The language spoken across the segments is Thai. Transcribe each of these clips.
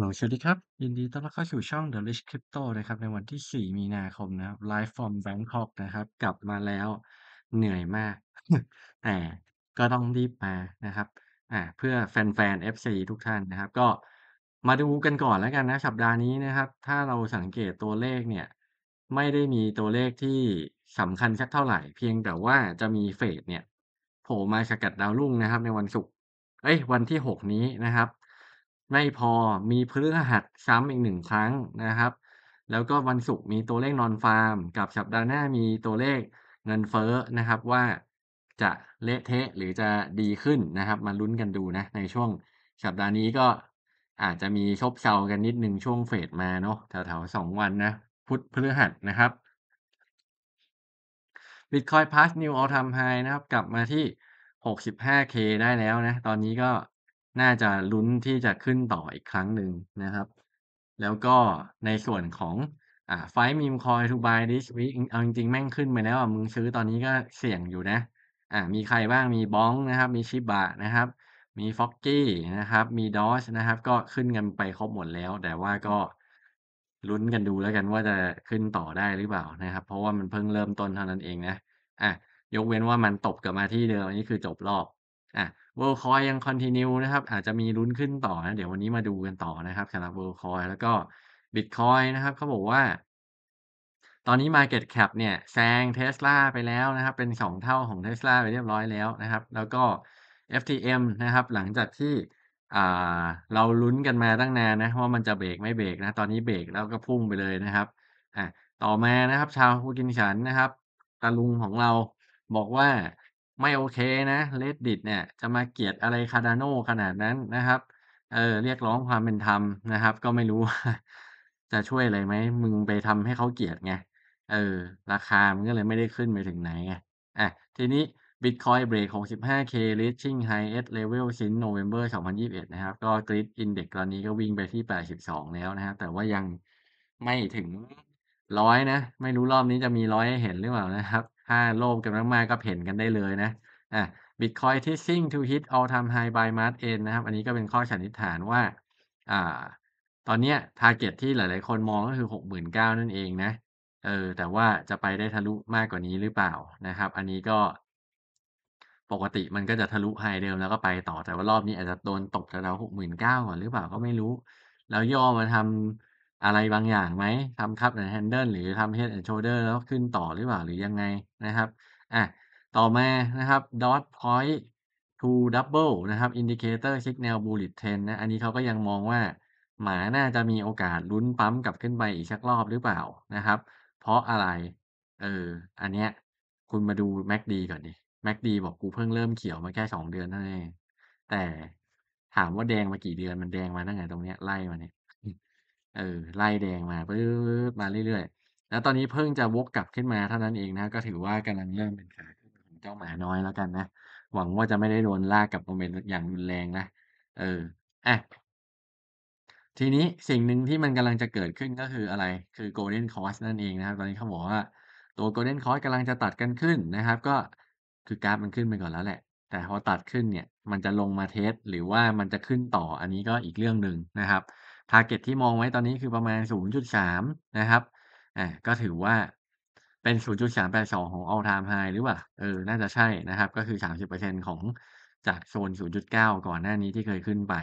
โหลสวัสดีครับ ยินดีต้อนรับเข้าสู่ช่อง The Rich Crypto นะครับ ในวันที่ 4 มีนาคมนะครับ Live from Bangkok นะครับกลับมาแล้วเหนื่อยมาก แต่ก็ต้องรีบมานะครับอ่าเพื่อแฟนๆ FC ทุกท่านนะครับ ก็มาดูกันก่อนแล้วกันนะ สัปดาห์นี้นะครับ ถ้าเราสังเกตตัวเลขเนี่ย ไม่ได้มีตัวเลขที่สำคัญสักเท่าไหร่ เพียงแต่ว่าจะมีเฟดเนี่ยโผล่มาสกัดดาวรุ่งนะครับ ในวันศุกร์เอ้ยวันที่ 6นี้นะครับไม่พอมีพฤหัสซ้ำอีกหนึ่งครั้งนะครับ แล้วก็วันศุกร์มีตัวเลขนอนฟาร์มกับสัปดาห์หน้ามีตัวเลขเงินเฟ้อนะครับว่าจะเละเทะหรือจะดีขึ้นนะครับ มาลุ้นกันดูนะ ในช่วงสัปดาห์นี้ก็อาจจะมีชบเซากันนิดหนึ่งช่วงเฟดมาเนาะแถวๆสองวันนะ พุธพฤหัสนะครับบิตคอยพาสนิวออลทำไฮนะครับกลับมาที่ 65k ได้แล้วนะ ตอนนี้ก็น่าจะลุ้นที่จะขึ้นต่ออีกครั้งหนึ่งนะครับ แล้วก็ในส่วนของ อ่าไฟมีมคอยทูบายดิสวิเอาจริงๆ แม่งขึ้นไปแล้วอ่ะมึงซื้อตอนนี้ก็เสี่ยงอยู่นะ อ่ามีใครบ้างมีบ้องนะครับ มีชิบะนะครับ มีฟ็อกกี้นะครับมีดอชนะครับก็ขึ้นกันไปครบหมดแล้ว แต่ว่าก็ลุ้นกันดูแล้วกันว่าจะขึ้นต่อได้หรือเปล่านะครับเพราะว่ามันเพิ่งเริ่มต้นเท่านั้นเองนะอ่ะ ยกเว้นว่ามันตบกลับมาที่เดิมอันนี้คือจบรอบอ่ะเวอร์คอยยังคอนติเนียนะครับ อาจจะมีลุ้นขึ้นต่อนะเดี๋ยววันนี้มาดูกันต่อนะครับสำหรับเวอร์คอย แล้วก็บิตคอยนะครับเขาบอกว่า ตอนนี้ Market Cap เนี่ยแซง Tesla ไปแล้วนะครับ เป็น 2 เท่าของ Tesla ไปเรียบร้อยแล้วนะครับแล้วก็ FTM นะครับหลังจากที่เราลุ้นกันมาตั้งนานนะว่ามันจะเบรกไม่เบรกนะ ตอนนี้เบรกแล้วก็พุ่งไปเลยนะครับอ่ะต่อมานะครับ ชาวกินฉันนะครับตาลุงของเราบอกว่าไม่โอเคนะเลดดิตเนี่ย จะมาเกียดอะไรคาดานโนขนาดนั้นนะครับ เออเรียกร้องความเป็นธรรมนะครับ ก็ไม่รู้จะช่วยอะไรไหม มึงไปทำให้เขาเกียดไงเออราคามันก็เลยไม่ได้ขึ้นไปถึงไหนไงอ่ะทีนี้ Bitcoin break 1 5 k reaching highest level since November 2021 นะครับ ก็ Grid Index ตอนนี้ก็วิ่งไปที่ 82 แล้วนะครับแต่ว่ายังไม่ถึงร้อยนะ ไม่รู้รอบนี้จะมีร้อยให้เห็นหรือเปล่านะครับถ้าโล่งกันมากๆก็เห็นกันได้เลยนะ อ่ะ Bitcoin t ่ a s i n g to hit all time บ i g h by m a r c นะครับ อันนี้ก็เป็นข้อสันนิษฐานว่า อ่า ตอนเนี้ยร์เก็ตที่หลายๆคนมองก็คือหกหมื่นเก้านั่นเองนะ เออแต่ว่าจะไปได้ทะลุมากกว่านี้หรือเปล่านะครับ อันนี้ก็ ปกติมันก็จะทะลุไฮเดิมแล้วก็ไปต่อ แต่ว่ารอบนี้อาจจะโดนตกแถวหกหมื่นเก้าก่อนหรือเปล่าก็ไม่รู้ แล้วย่อมาทำอะไรบางอย่างไหม ทำ Cup a n แฮนเดิลหรือทำเฮดแอน d s h o u l d แล้วขึ้นต่อหรือเปล่าหรือยังไงนะครับอ่ะต่อมา นะครับดอทพอยต์ทูดับเบิลนะครับอินดิเคเตอร์ซิกแนลบูลิตเทนนะอันนี้เขาก็ยังมองว่าหมาน่าจะมีโอกาสลุ้นปั๊มกลับขึ้นไปอีกสักรอบหรือเปล่านะครับ เพราะอะไร เออ อันเนี้ยคุณมาดูแม็กดีก่อนดิแม็กดีบอกกูเพิ่งเริ่มเขียวมาแค่สองเดือนนั่นเองแต่ถามว่าแดงมากี่เดือนมันแดงมาตั้งแต่ตรงเนี้ยไล่มาเนี่ยเออไล่แดงมาปื๊ดมาเรื่อยๆ แล้วตอนนี้เพิ่งจะวกกลับขึ้นมาเท่านั้นเองนะก็ถือว่ากำลังเริ่มเป็นขาขึ้นของเจ้าหมาน้อยแล้วกันนะหวังว่าจะไม่ได้โดนลากกลับมนตปอย่างรุนแรงนะเอออ่ะทีนี้สิ่งหนึ่งที่มันกำลังจะเกิดขึ้นก็คืออะไร คือโกลเด้นคอสนั่นเองนะครับ ตอนนี้เขาบอกว่า ตัวโกลเด้นคอส s กำลังจะตัดกันขึ้นนะครับ ก็คือกราฟมันขึ้นไปก่อนแล้ว แหละ แต่พอตัดขึ้นเนี่ย มันจะลงมาเทสหรือว่ามันจะขึ้นต่อ อันนี้ก็อีกเรื่องหนึ่งนะครับทาร์เก็ตที่มองไว้ตอนนี้คือประมาณ 0.3 นะครับ อ่า ก็ถือว่าเป็น 0.382 ของ all time high หรือเปล่า เออ น่าจะใช่นะครับ ก็คือ 30%ของจากโซน 0.9 ก่อนหน้านี้ที่เคยขึ้นไป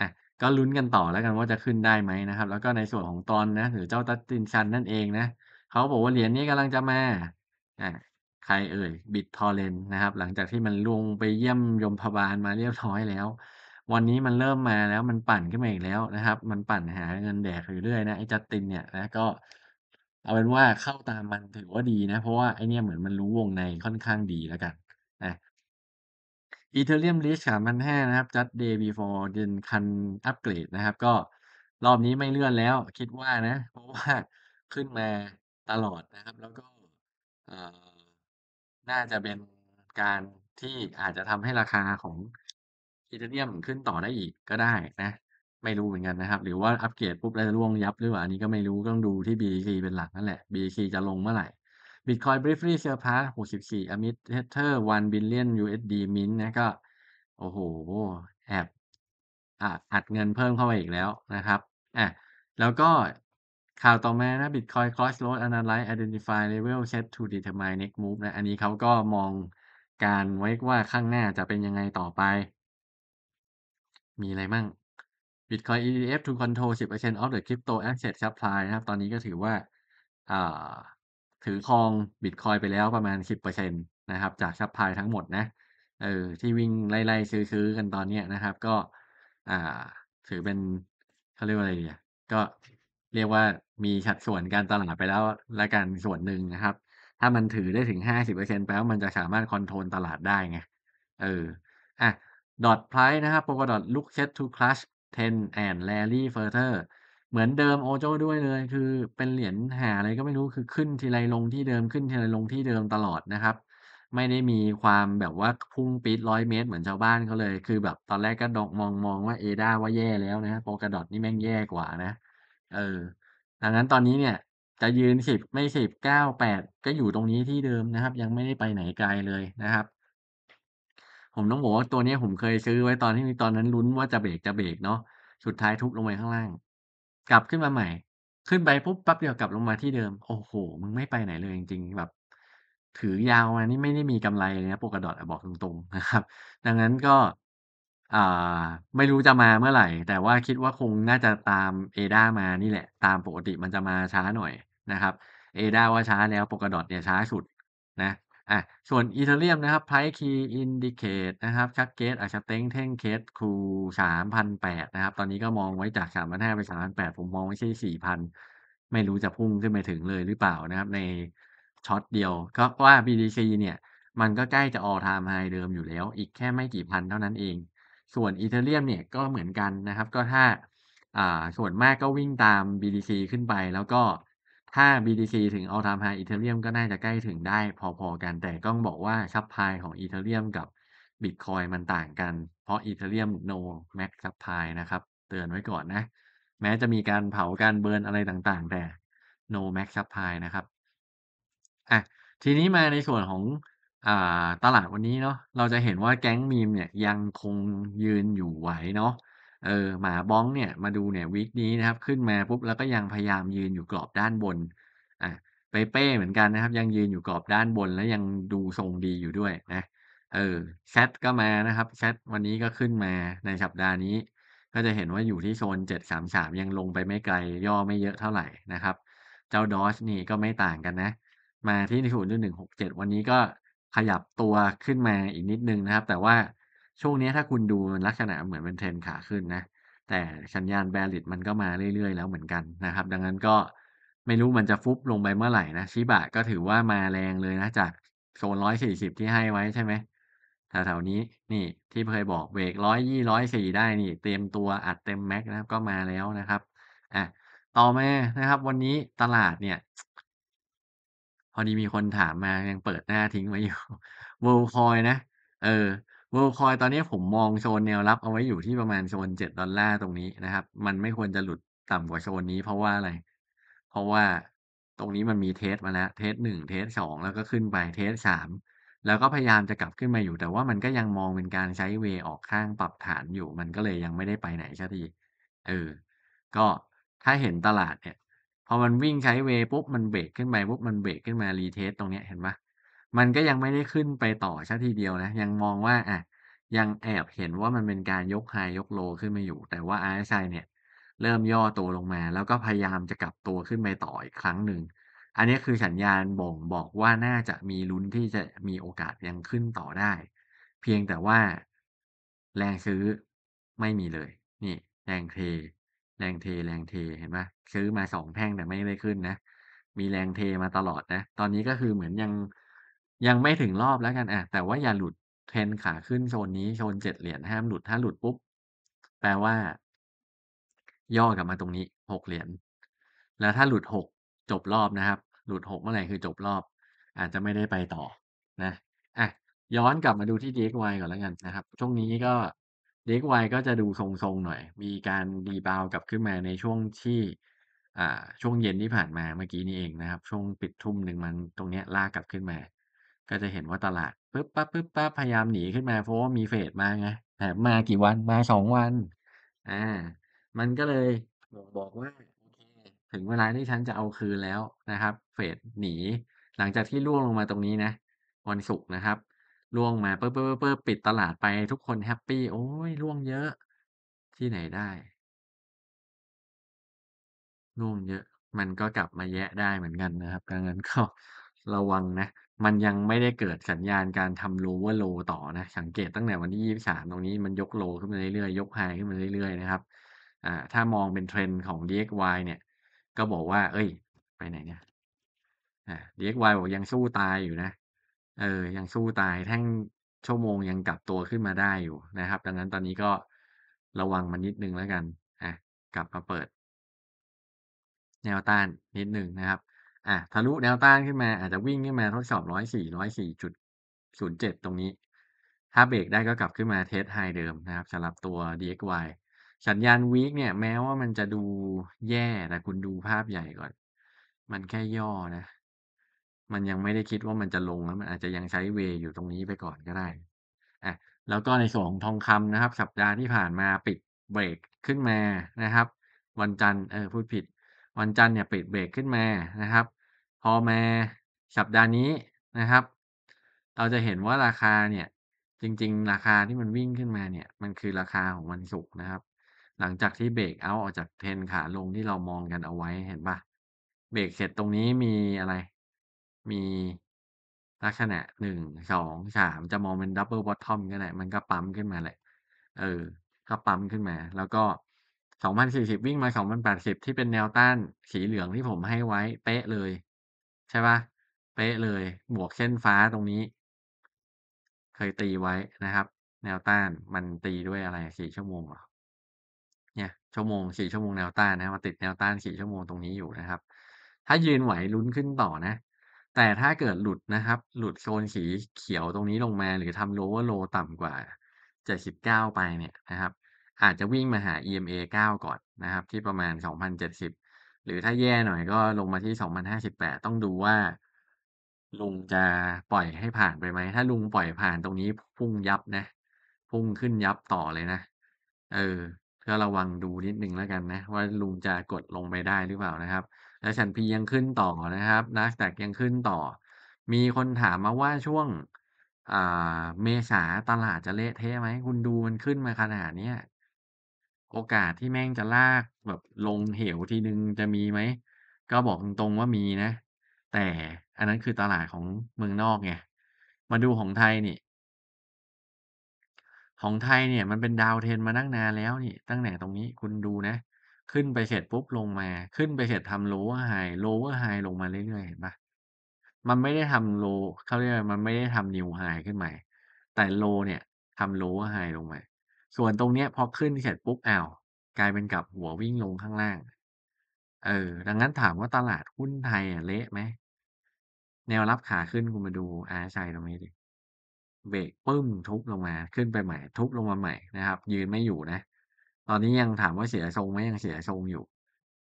อ่ะก็ลุ้นกันต่อแล้วกันว่าจะขึ้นได้ไหมนะครับ แล้วก็ในส่วนของตอนนะ หรือเจ้าตัดตินชันนั่นเองนะ เขาบอกว่าเหรียญนี้กำลังจะมา อ่ะใครเอ่ยบิตทอเรนนะครับ หลังจากที่มันลงไปเยี่ยมยมพบาลมาเรียบร้อยแล้ววันนี้มันเริ่มมาแล้วมันปั่นขึ้นมาอีกแล้วนะครับ มันปั่นหาเงินแดกอยู่เรื่อยนะไอ้จัสตินเนี่ยนะก็เอาเป็นว่าเข้าตามมันถือว่าดีนะเพราะว่าไอเนี่ยเหมือนมันรู้วงในค่อนข้างดีแล้วกันนะอีเทอรเรียมลิ์สามพันห้านะครับจัดเดย์บีฟอร์เดนคันอัปเกรดนะครับ ก็รอบนี้ไม่เลื่อนแล้ว คิดว่านะ เพราะว่าขึ้นมาตลอดนะครับ แล้วก็น่าจะเป็นการที่อาจจะทำให้ราคาของอีเธเรียมขึ้นต่อได้อีกก็ได้นะ ไม่รู้เหมือนกันนะครับ หรือว่าอัปเกรดปุ๊บแล้วจะร่วงยับหรือเปล่าอันนี้ก็ไม่รู้ต้องดูที่ b ีคเป็นหลักนั่นแหละ b ีคจะลงเมื่อไหร่ Bitcoin briefly surpass 64 amid tether 1 billion USD mint นะก็โอ้โหแอบอัดเงินเพิ่มเข้าไปอีกแล้วนะครับอ่ะแล้วก็ข่าวต่อมานะ Bitcoin Crossroad Analyze Identify Level Set to Determine Next Move นะอันนี้เขาก็มองการไว้ว่าข้างหน้าจะเป็นยังไงต่อไปมีอะไรมั่ง Bitcoin ETF to control 10% of the crypto asset supply นะครับตอนนี้ก็ถือว่าถือครองบิตคอยไปแล้วประมาณ 10%นะครับจากซัพพลายทั้งหมดนะ เออ ที่วิ่งไล่ๆซื้อๆกันตอนนี้นะครับ ก็ถือเป็นเขาเรียกว่าอะไรเนี่ย ก็เรียกว่ามีสัดส่วนการตลาดไปแล้วและการส่วนหนึ่งนะครับ ถ้ามันถือได้ถึง 50%แปลว่ามันจะสามารถคอนโทรลตลาดได้ไงเอออ่ะ dot price นะครับ polka dot look set to c ท u แอ h 10 and rally further เหมือนเดิมโอโจ้ด้วยเลย คือเป็นเหรียญหาอะไรก็ไม่รู้คือขึ้นทีไรลงที่เดิมขึ้นทีไรลงที่เดิมตลอดนะครับ ไม่ได้มีความแบบว่า พุ่งปีดร้อยเมตรเหมือนชาวบ้านเขาเลย คือแบบตอนแรกก็ดองมองมองว่าเอด้าว่าแย่แล้วนะโปกระดอดนี่แม่งแย่กว่านะเออดังนั้นตอนนี้เนี่ย จะยืนสิบไม่สิบเก้าแปดก็อยู่ตรงนี้ที่เดิมนะครับ ยังไม่ได้ไปไหนไกลเลยนะครับผมต้องบอกว่าตัวนี้ผมเคยซื้อไว้ตอนที่ตอนนั้นลุ้นว่าจะเบรกจะเบรกเนาะสุดท้ายทุบลงไปข้างล่าง กลับขึ้นมาใหม่ ขึ้นไปปุ๊บ ปั๊บ เดียวกลับลงมาที่เดิม โอ้โห มึงไม่ไปไหนเลยจริงๆ แบบถือยาวอันนี้ไม่ได้มีกำไรเลยนะ ปกกระดดอบอกตรงๆนะครับ ดังนั้นก็อ่าไม่รู้จะมาเมื่อไหร่ แต่ว่าคิดว่าคงน่าจะตาม a ดามานี่แหละ ตามปกติมันจะมาช้าหน่อยนะครับ เอดาว่าช้าแล้วปกกระด o เนี่ยช้าสุดนะอ่ะส่วนอีเธอเรียมนะครับไพร์คีอินดิเคตนะครับชักเกตอาจจะเต็งเท่งเคสคูสามพันแปดนะครับ ตอนนี้ก็มองไว้จากสามพันห้าไปสามพันแปดผมมองไม่ใช่สี่พันไม่รู้จะพุ่งขึ้นไปถึงเลยหรือเปล่านะครับ ในช็อตเดียวก็ว่า BDC เนี่ย มันก็ใกล้จะออทามไฮเดิมอยู่แล้ว อีกแค่ไม่กี่พันเท่านั้นเอง ส่วนอีเธอเรียมเนี่ยก็เหมือนกันนะครับ ก็ถ้าอ่าส่วนมากก็วิ่งตาม BDC ขึ้นไปแล้วก็ถ้า BTC ถึง all time high อีเทเรียมก็น่าจะใกล้ถึงได้พอๆกันแต่ต้องบอกว่าซับพลายของอีเทเรียมกับ Bitcoin มันต่างกัน เพราะอีเทเรียม no max supply นะครับ เตือนไว้ก่อนนะ แม้จะมีการเผาการเบิร์นอะไรต่างๆ แต่ no max supply นะครับอ่ะทีนี้มาในส่วนของอตลาดวันนี้เนาะเราจะเห็นว่าแก๊งมีมเนี่ยยังคงยืนอยู่ไหวเนาะเออหมาบ้องเนี่ยมาดูเนี่ยวีคนี้นะครับ ขึ้นมาปุ๊บแล้วก็ยังพยายามยืนอยู่กรอบด้านบน อ่ะเปเป้เหมือนกันนะครับ ยังยืนอยู่กรอบด้านบนแล้วยังดูทรงดีอยู่ด้วยนะ เออแซดก็มานะครับแซดวันนี้ก็ขึ้นมาในสัปดาห์นี้ ก็จะเห็นว่าอยู่ที่โซนเจ็ดสามสามยังลงไปไม่ไกล ย่อไม่เยอะเท่าไหร่นะครับ เจ้าดอชนี่ก็ไม่ต่างกันนะ มาที่ศูนย์จุหนึ่งหกเจ็ดวันนี้ก็ขยับตัวขึ้นมาอีกนิดนึงนะครับ แต่ว่าช่วงนี้ถ้าคุณดูลักษณะเหมือนเป็นเทรนขาขึ้นนะ แต่สัญญาณแบริดมันก็มาเรื่อยๆแล้วเหมือนกันนะครับ ดังนั้นก็ไม่รู้มันจะฟุบลงไปเมื่อไหร่นะชิบะก็ถือว่ามาแรงเลยนะจากโซนร้อยสี่สิบที่ให้ไว้ใช่ไหมแถวๆนี้นี่ที่เคยบอกเบรกร้อยยี่ร้อยสี่ได้นี่ เต็มตัวอัดเต็มแม็กนะครับก็มาแล้วนะครับอ่ะต่อมานะครับ วันนี้ตลาดเนี่ย พอดีมีคนถามมายังเปิดหน้าทิ้งไว้อยู่เวลคอยนะเออเวร์คอยตอนนี้ผมมองโซนแนวรับเอาไว้อยู่ที่ประมาณโซนเจ็ดดอลลาร์ตรงนี้นะครับ มันไม่ควรจะหลุดต่ำกว่าโซนนี้เพราะว่าอะไร เพราะว่าตรงนี้มันมีเทสมาแล้วเทสหนึ่งเทสสองแล้วก็ขึ้นไปเทสสามแล้วก็พยายามจะกลับขึ้นมาอยู่แต่ว่ามันก็ยังมองเป็นการใช้เวออกข้างปรับฐานอยู่ มันก็เลยยังไม่ได้ไปไหนชักทีเออ ก็ถ้าเห็นตลาดเนี่ยพอมันวิ่งใช้เวปุ๊บมันเบรกขึ้นไปปุ๊บมันเบรกขึ้นมารีเทสตรงเนี้ยเห็นไหมมันก็ยังไม่ได้ขึ้นไปต่อซะทีเดียวนะ ยังมองว่าอ่ะยังแอบเห็นว่ามันเป็นการยกไฮยกโลขึ้นมาอยู่ แต่ว่า RSI เนี่ย เริ่มย่อตัวลงมาแล้วก็พยายามจะกลับตัวขึ้นไปต่ออีกครั้งหนึ่งอันนี้คือสัญญาณบ่งบอกว่าน่าจะมีลุ้นที่จะมีโอกาสยังขึ้นต่อได้ เพียงแต่ว่าแรงซื้อไม่มีเลย นี่แรงเท แรงเท แรงเทเห็นไหมซื้อมาสองแท่งแต่ไม่ได้ขึ้นนะมีแรงเทมาตลอดนะ ตอนนี้ก็คือเหมือนยังยังไม่ถึงรอบแล้วกันอ่ะแต่ว่าอย่าหลุดเทรนขาขึ้นโซนนี้โซนเจ็ดเหรียญห้ามหลุดถ้าหลุดปุ๊บแปลว่าย่อกลับมาตรงนี้หกเหรียญ แล้วถ้าหลุดหกจบรอบนะครับ หลุดหกเมื่อไหร่คือจบรอบ อาจจะไม่ได้ไปต่อ นะอ่ะย้อนกลับมาดูที่ DXY ก่อนแล้วกันนะครับ ช่วงนี้ก็ DXY ก็จะดูทรงๆหน่อย มีการรีบาวกลับขึ้นมาในช่วงที่ อ่า ช่วงเย็นที่ผ่านมาเมื่อกี้นี้เองนะครับ ช่วงปิดทุ่มหนึ่งมันตรงเนี้ยลากกลับขึ้นมาก็จะเห็นว่าตลาดปึ๊บปั๊บปึ๊บปั๊บพยายามหนีขึ้นมาเพราะว่ามีเฟดมาไงแถมมากี่วันมาสองวันอ่ามันก็เลยบอกบอกว่าโอเค ถึงเวลาที่ฉันจะเอาคืนแล้วนะครับ เฟดหนี หลังจากที่ล่วงลงมาตรงนี้นะ วันศุกร์นะครับล่วงมาปึ๊บปึ๊บปึ๊บปิดตลาดไปทุกคนแฮปปี้โอ้ยล่วงเยอะ ที่ไหนได้ล่วงเยอะมันก็กลับมาแยะได้เหมือนกันนะครับดังนั้นก็ระวังนะมันยังไม่ได้เกิดสัญญาณการทำโลว์โลต่อนะสังเกตตั้งแต่วันที่ 23 ตรงนี้มันยกโลขึ้นมาเรื่อยๆ ยกไฮขึ้นมาเรื่อยๆนะครับอ่า ถ้ามองเป็นเทรนด์ของ DXY เนี่ย ก็บอกว่า เอ้ย ไปไหนเนี่ยอ่า DXY บอกยังสู้ตายอยู่นะ เออยังสู้ตาย แท่งชั่วโมงยังกลับตัวขึ้นมาได้อยู่นะครับ ดังนั้นตอนนี้ก็ระวังมันนิดนึงแล้วกันอ่ะกลับมาเปิดแนวต้านนิดนึงนะครับอ่ะทะลุแนวต้านขึ้นมาอาจจะวิ่งขึ้นมาทดสอบ104 104.07 ตรงนี้ ถ้าเบรกได้ก็กลับขึ้นมาเทสไฮเดิมนะครับสำหรับตัว DXY สัญญาณวีคเนี่ย แม้ว่ามันจะดูแย่ แต่คุณดูภาพใหญ่ก่อน มันแค่ย่อนะ มันยังไม่ได้คิดว่ามันจะลงแล้วมันอาจจะยังใช้เวอยู่ตรงนี้ไปก่อนก็ได้อ่ะแล้วก็ในส่วนของทองคำนะครับ สัปดาห์ที่ผ่านมาปิดเบรกขึ้นมานะครับ วันจันทร์เออพูดผิดวันจันทร์เนี่ยปิดเบรกขึ้นมานะครับ พอมาสัปดาห์นี้นะครับ เราจะเห็นว่าราคาเนี่ย จริงๆ ราคาที่มันวิ่งขึ้นมา เนี่ย มันคือราคาของวันศุกร์นะครับ หลังจากที่เบรกเอาออกจากเทนขาลงที่เรามองกันเอาไว้เห็นปะเบรกเสร็จตรงนี้มีอะไร มีลักษณะหนึ่งสองสามจะมองเป็นดับเบิลบอททอมก็ได้มันก็ปั๊มขึ้นมาแหละ เออก็ปั๊มขึ้นมา แล้วก็2,040 วิ่งมา2,080ที่เป็นแนวต้านสีเหลืองที่ผมให้ไว้เป๊ะเลย ใช่ปะเป๊ะเลยบวกเส้นฟ้าตรงนี้ เคยตีไว้นะครับแนวต้านมันตีด้วยอะไรสี่ชั่วโมงหรอเนี่ยชั่วโมงสี่ชั่วโมงแนวต้านนะมาติดแนวต้านสี่ชั่วโมงตรงนี้อยู่นะครับ ถ้ายืนไหวลุ้นขึ้นต่อนะ แต่ถ้าเกิดหลุดนะครับ หลุดโซนสีเขียวตรงนี้ลงมาหรือทำโลว์โลต่ำกว่าเจ็ดสิบเก้าไปเนี่ยนะครับอาจจะวิ่งมาหา EMA 9 ก่อนนะครับ ที่ประมาณ 2,070 หรือถ้าแย่หน่อยก็ลงมาที่2,058ต้องดูว่า ลุงจะปล่อยให้ผ่านไปไหม ถ้าลุงปล่อยผ่านตรงนี้พุ่งยับนะพุ่งขึ้นยับต่อเลยนะเออก็ระวังดูนิดนึงแล้วกันนะว่าลุงจะกดลงไปได้หรือเปล่านะครับ และฉันพียังขึ้นต่อนะครับนักแตกยังขึ้นต่อ มีคนถามมาว่าช่วงเมษาตลาดจะเละเทะไหม คุณดูมันขึ้นมาขนาดนี้โอกาสที่แม่งจะลากแบบลงเหวทีหนึ่งจะมีไหมก็บอกตรงๆว่ามีนะ แต่อันนั้นคือตลาดของเมืองนอกไงมาดูของไทยนี่ของไทยเนี่ย มันเป็นดาวเทนมาตั้งนานแล้วนี่ตั้งแต่ตรงนี้คุณดูนะ ขึ้นไปเสร็จปุ๊บลงมา ขึ้นไปเสร็จทำโลว์ไฮโลว์ไฮลงมาเรื่อยๆเห็นปะมันไม่ได้ทำโลเขาเรียกมันไม่ได้ทำนิวไฮขึ้นใหม่ แต่โลเนี่ยทำโลว์ไฮลงมาส่วนตรงเนี้ยพอขึ้นเสร็จปุ๊บอ้าว กลายเป็นกับหัววิ่งลงข้างล่างเออดังนั้นถามว่าตลาดหุ้นไทยอ่ะเละไหม แนวรับขาขึ้นคุณมาดูอาชัยตรงนี้ดิเบรกปึ้มทุบลงมา ขึ้นไปใหม่ทุบลงมาใหม่นะครับ ยืนไม่อยู่นะ ตอนนี้ยังถามว่าเสียทรงไหมยังเสียทรงอยู่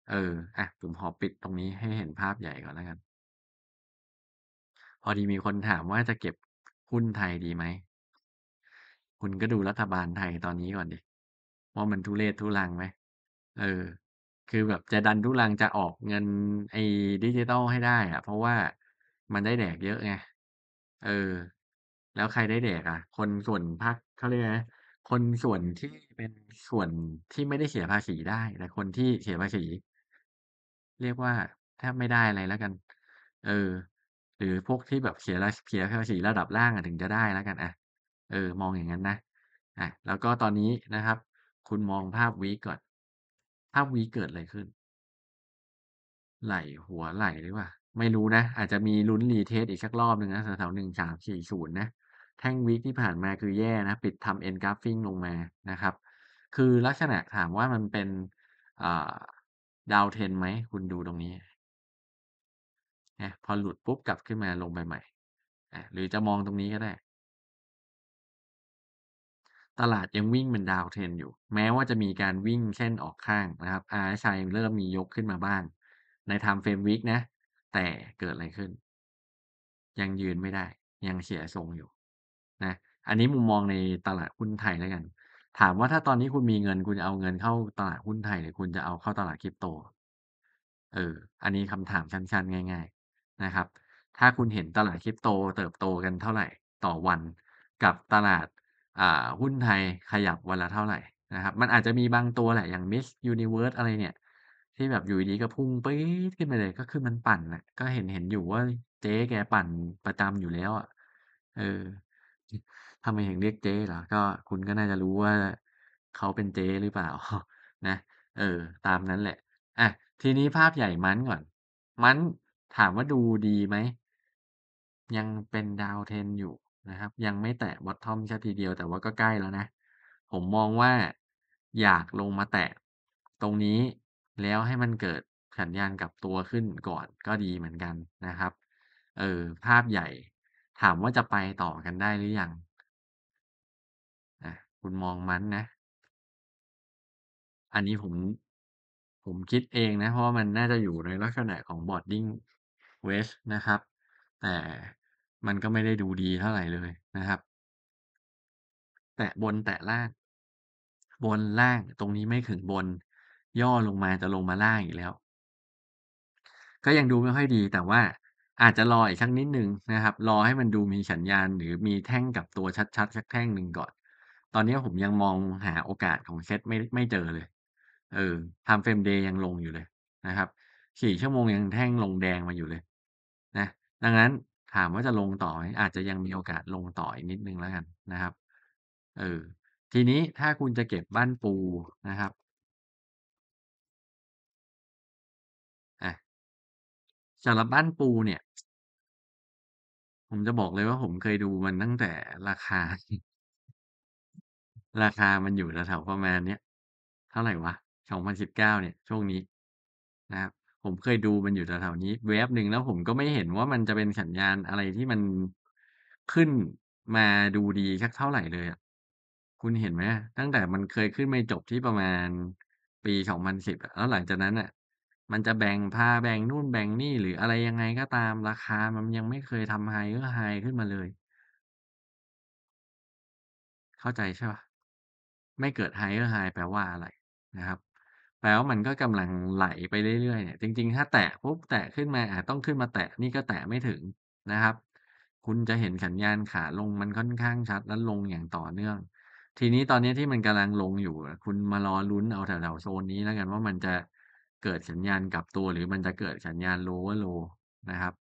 เอออ่ะผมขอปิดตรงนี้ให้เห็นภาพใหญ่ก่อนแล้วกัน พอดีมีคนถามว่าจะเก็บหุ้นไทยดีไหมคุณก็ดูรัฐบาลไทยตอนนี้ก่อนดิว่ามันทุเรศทุรังไหมเออ คือแบบจะดันทุรังจะออกเงินไอ้ดิจิตอลให้ได้อะเพราะว่ามันได้แดกเยอะไง เออ แล้วใครได้แดกอ่ะ คนส่วนพักเขาเรียกไงคนส่วนที่เป็นส่วนที่ไม่ได้เสียภาษีได้แต่คนที่เสียภาษี เรียกว่าแทบไม่ได้อะไรแล้วกัน เออ หรือพวกที่แบบเสียเสียภาษีระดับล่างอะถึงจะได้แล้วกันอ่ะเออ มองอย่างนั้นนะ อ่ะ แล้วก็ตอนนี้นะครับ คุณมองภาพวีก่อน ภาพวีเกิดอะไรขึ้น ไหลหัวไหลหรือเปล่า ไม่รู้นะ อาจจะมีลุ้นรีเทสอีกสักรอบหนึ่งนะแถวหนึ่งสามสี่ศูนย์นะ แท่งวีคที่ผ่านมาคือแย่นะ ปิดทำเอ็นกราฟฟิ้งลงมานะครับ คือลักษณะถามว่ามันเป็นดาวเทนไหม คุณดูตรงนี้นะพอหลุดปุ๊บกลับขึ้นมาลงไปใหม่หรือจะมองตรงนี้ก็ได้ตลาดยังวิ่งเป็นดาวเทรนอยู่แม้ว่าจะมีการวิ่งเส้นออกข้างนะครับ RSI เริ่มมียกขึ้นมาบ้างในไทม์เฟรมวิกนะแต่เกิดอะไรขึ้น ยังยืนไม่ได้ยังเสียทรงอยู่ นะ อันนี้มุมมองในตลาดหุ้นไทยแล้วกัน ถามว่าถ้าตอนนี้คุณมีเงินคุณจะเอาเงินเข้าตลาดหุ้นไทยหรือคุณจะเอาเข้าตลาดคริปโตเอออันนี้คำถามชั้นๆง่าย ๆนะครับ ถ้าคุณเห็นตลาดคริปโต เติบโตกันเท่าไหร่ ต่อวันกับตลาดอ่า หุ้นไทยขยับวันละเท่าไหร่นะครับมันอาจจะมีบางตัวแหละอย่างมิสยูนิเวิร์สอะไรเนี่ย ที่แบบอยู่ดีก็พุ่งปี๊ดขึ้นไปเลยก็คือมันปั่นนะก็เห็นเห็นอยู่ว่าเจ๊แกปั่นประจำอยู่แล้วอ่ะเออทำไมถึงเรียกเจ๊ล่ะ ก็คุณก็น่าจะรู้ว่าเขาเป็นเจ๊หรือเปล่านะ เออ ตามนั้นแหละอ่ะทีนี้ภาพใหญ่มันก่อน มันถามว่าดูดีไหมยังเป็นดาวเทนอยู่นะครับยังไม่แตะบอททอมชัทีเดียวแต่ว่าก็ใกล้แล้วนะ ผมมองว่าอยากลงมาแตะตรงนี้แล้วให้มันเกิดสัญญาณกับตัวขึ้นก่อนก็ดีเหมือนกันนะครับ เออภาพใหญ่ถามว่าจะไปต่อกันได้หรือยังนะคุณมองมันนะ อันนี้ผมผมคิดเองนะ เพราะว่ามันน่าจะอยู่ในลักษณะของบอร์ดดิ้งเวสนะครับ แต่มันก็ไม่ได้ดูดีเท่าไหร่เลยนะครับ แตะบนแตะล่าง บนล่าง ตรงนี้ไม่ถึงบน ย่อลงมาจะลงมาล่างอีกแล้ว ก็ยังดูไม่ค่อยดี แต่ว่าอาจจะรออีกรังนิดหนึ่งนะครับ รอให้มันดูมีสัญญาณหรือมีแท่งกับตัวชัดๆสักแท่งหนึ่งก่อน ตอนนี้ผมยังมองหาโอกาสของเซตไม่ไม่เจอเลย เออทำเฟรมเดย์ยังลงอยู่เลยนะครับสี่ชั่วโมงยังแท่งลงแดงมาอยู่เลย นะ ดังนั้นถามว่าจะลงต่อไหมอาจจะยังมีโอกาสลงต่ออีกนิดนึงแล้วกันนะครับ เออ ทีนี้ถ้าคุณจะเก็บบ้านปูนะครับอะสำหรับบ้านปูเนี่ย ผมจะบอกเลยว่าผมเคยดูมันตั้งแต่ราคา ราคามันอยู่แถวๆประมาณ เนี้ยเท่าไหร่วะสองพันสิบเก้าเนี่ย ช่วงนี้นะครับผมเคยดูมันอยู่แถวๆนี้แวบหนึ่งแล้วผมก็ไม่เห็นว่ามันจะเป็นสัญญาณอะไรที่มันขึ้นมาดูดีสักเท่าไหร่เลยอะคุณเห็นไหมตั้งแต่มันเคยขึ้นไม่จบที่ประมาณปี 2010ิบแล้วหลังจากนั้นอ่ะ มันจะแบ่งพาแบ่งนู่นแบ่งนี่หรืออะไรยังไงก็ตามราคามันยังไม่เคยทำไฮก็ไฮขึ้นมาเลย เข้าใจใช่ปะไม่เกิดไฮก็ไฮแปลว่าอะไรนะครับแล้วมันก็กำลังไหลไปเรื่อยๆ เนี่ย จริงๆ ถ้าแตะปุ๊บแตะขึ้นมาอาจต้องขึ้นมาแตะ นี่ก็แตะไม่ถึงนะครับ คุณจะเห็นสัญญาณขาลงมันค่อนข้างชัดและลงอย่างต่อเนื่อง ทีนี้ตอนนี้ที่มันกำลังลงอยู่ คุณมารอลุ้นเอาแถวๆโซนนี้แล้วกันว่ามันจะเกิดสัญญาณกลับตัว หรือมันจะเกิดสัญญาณโลว์โลนะครับ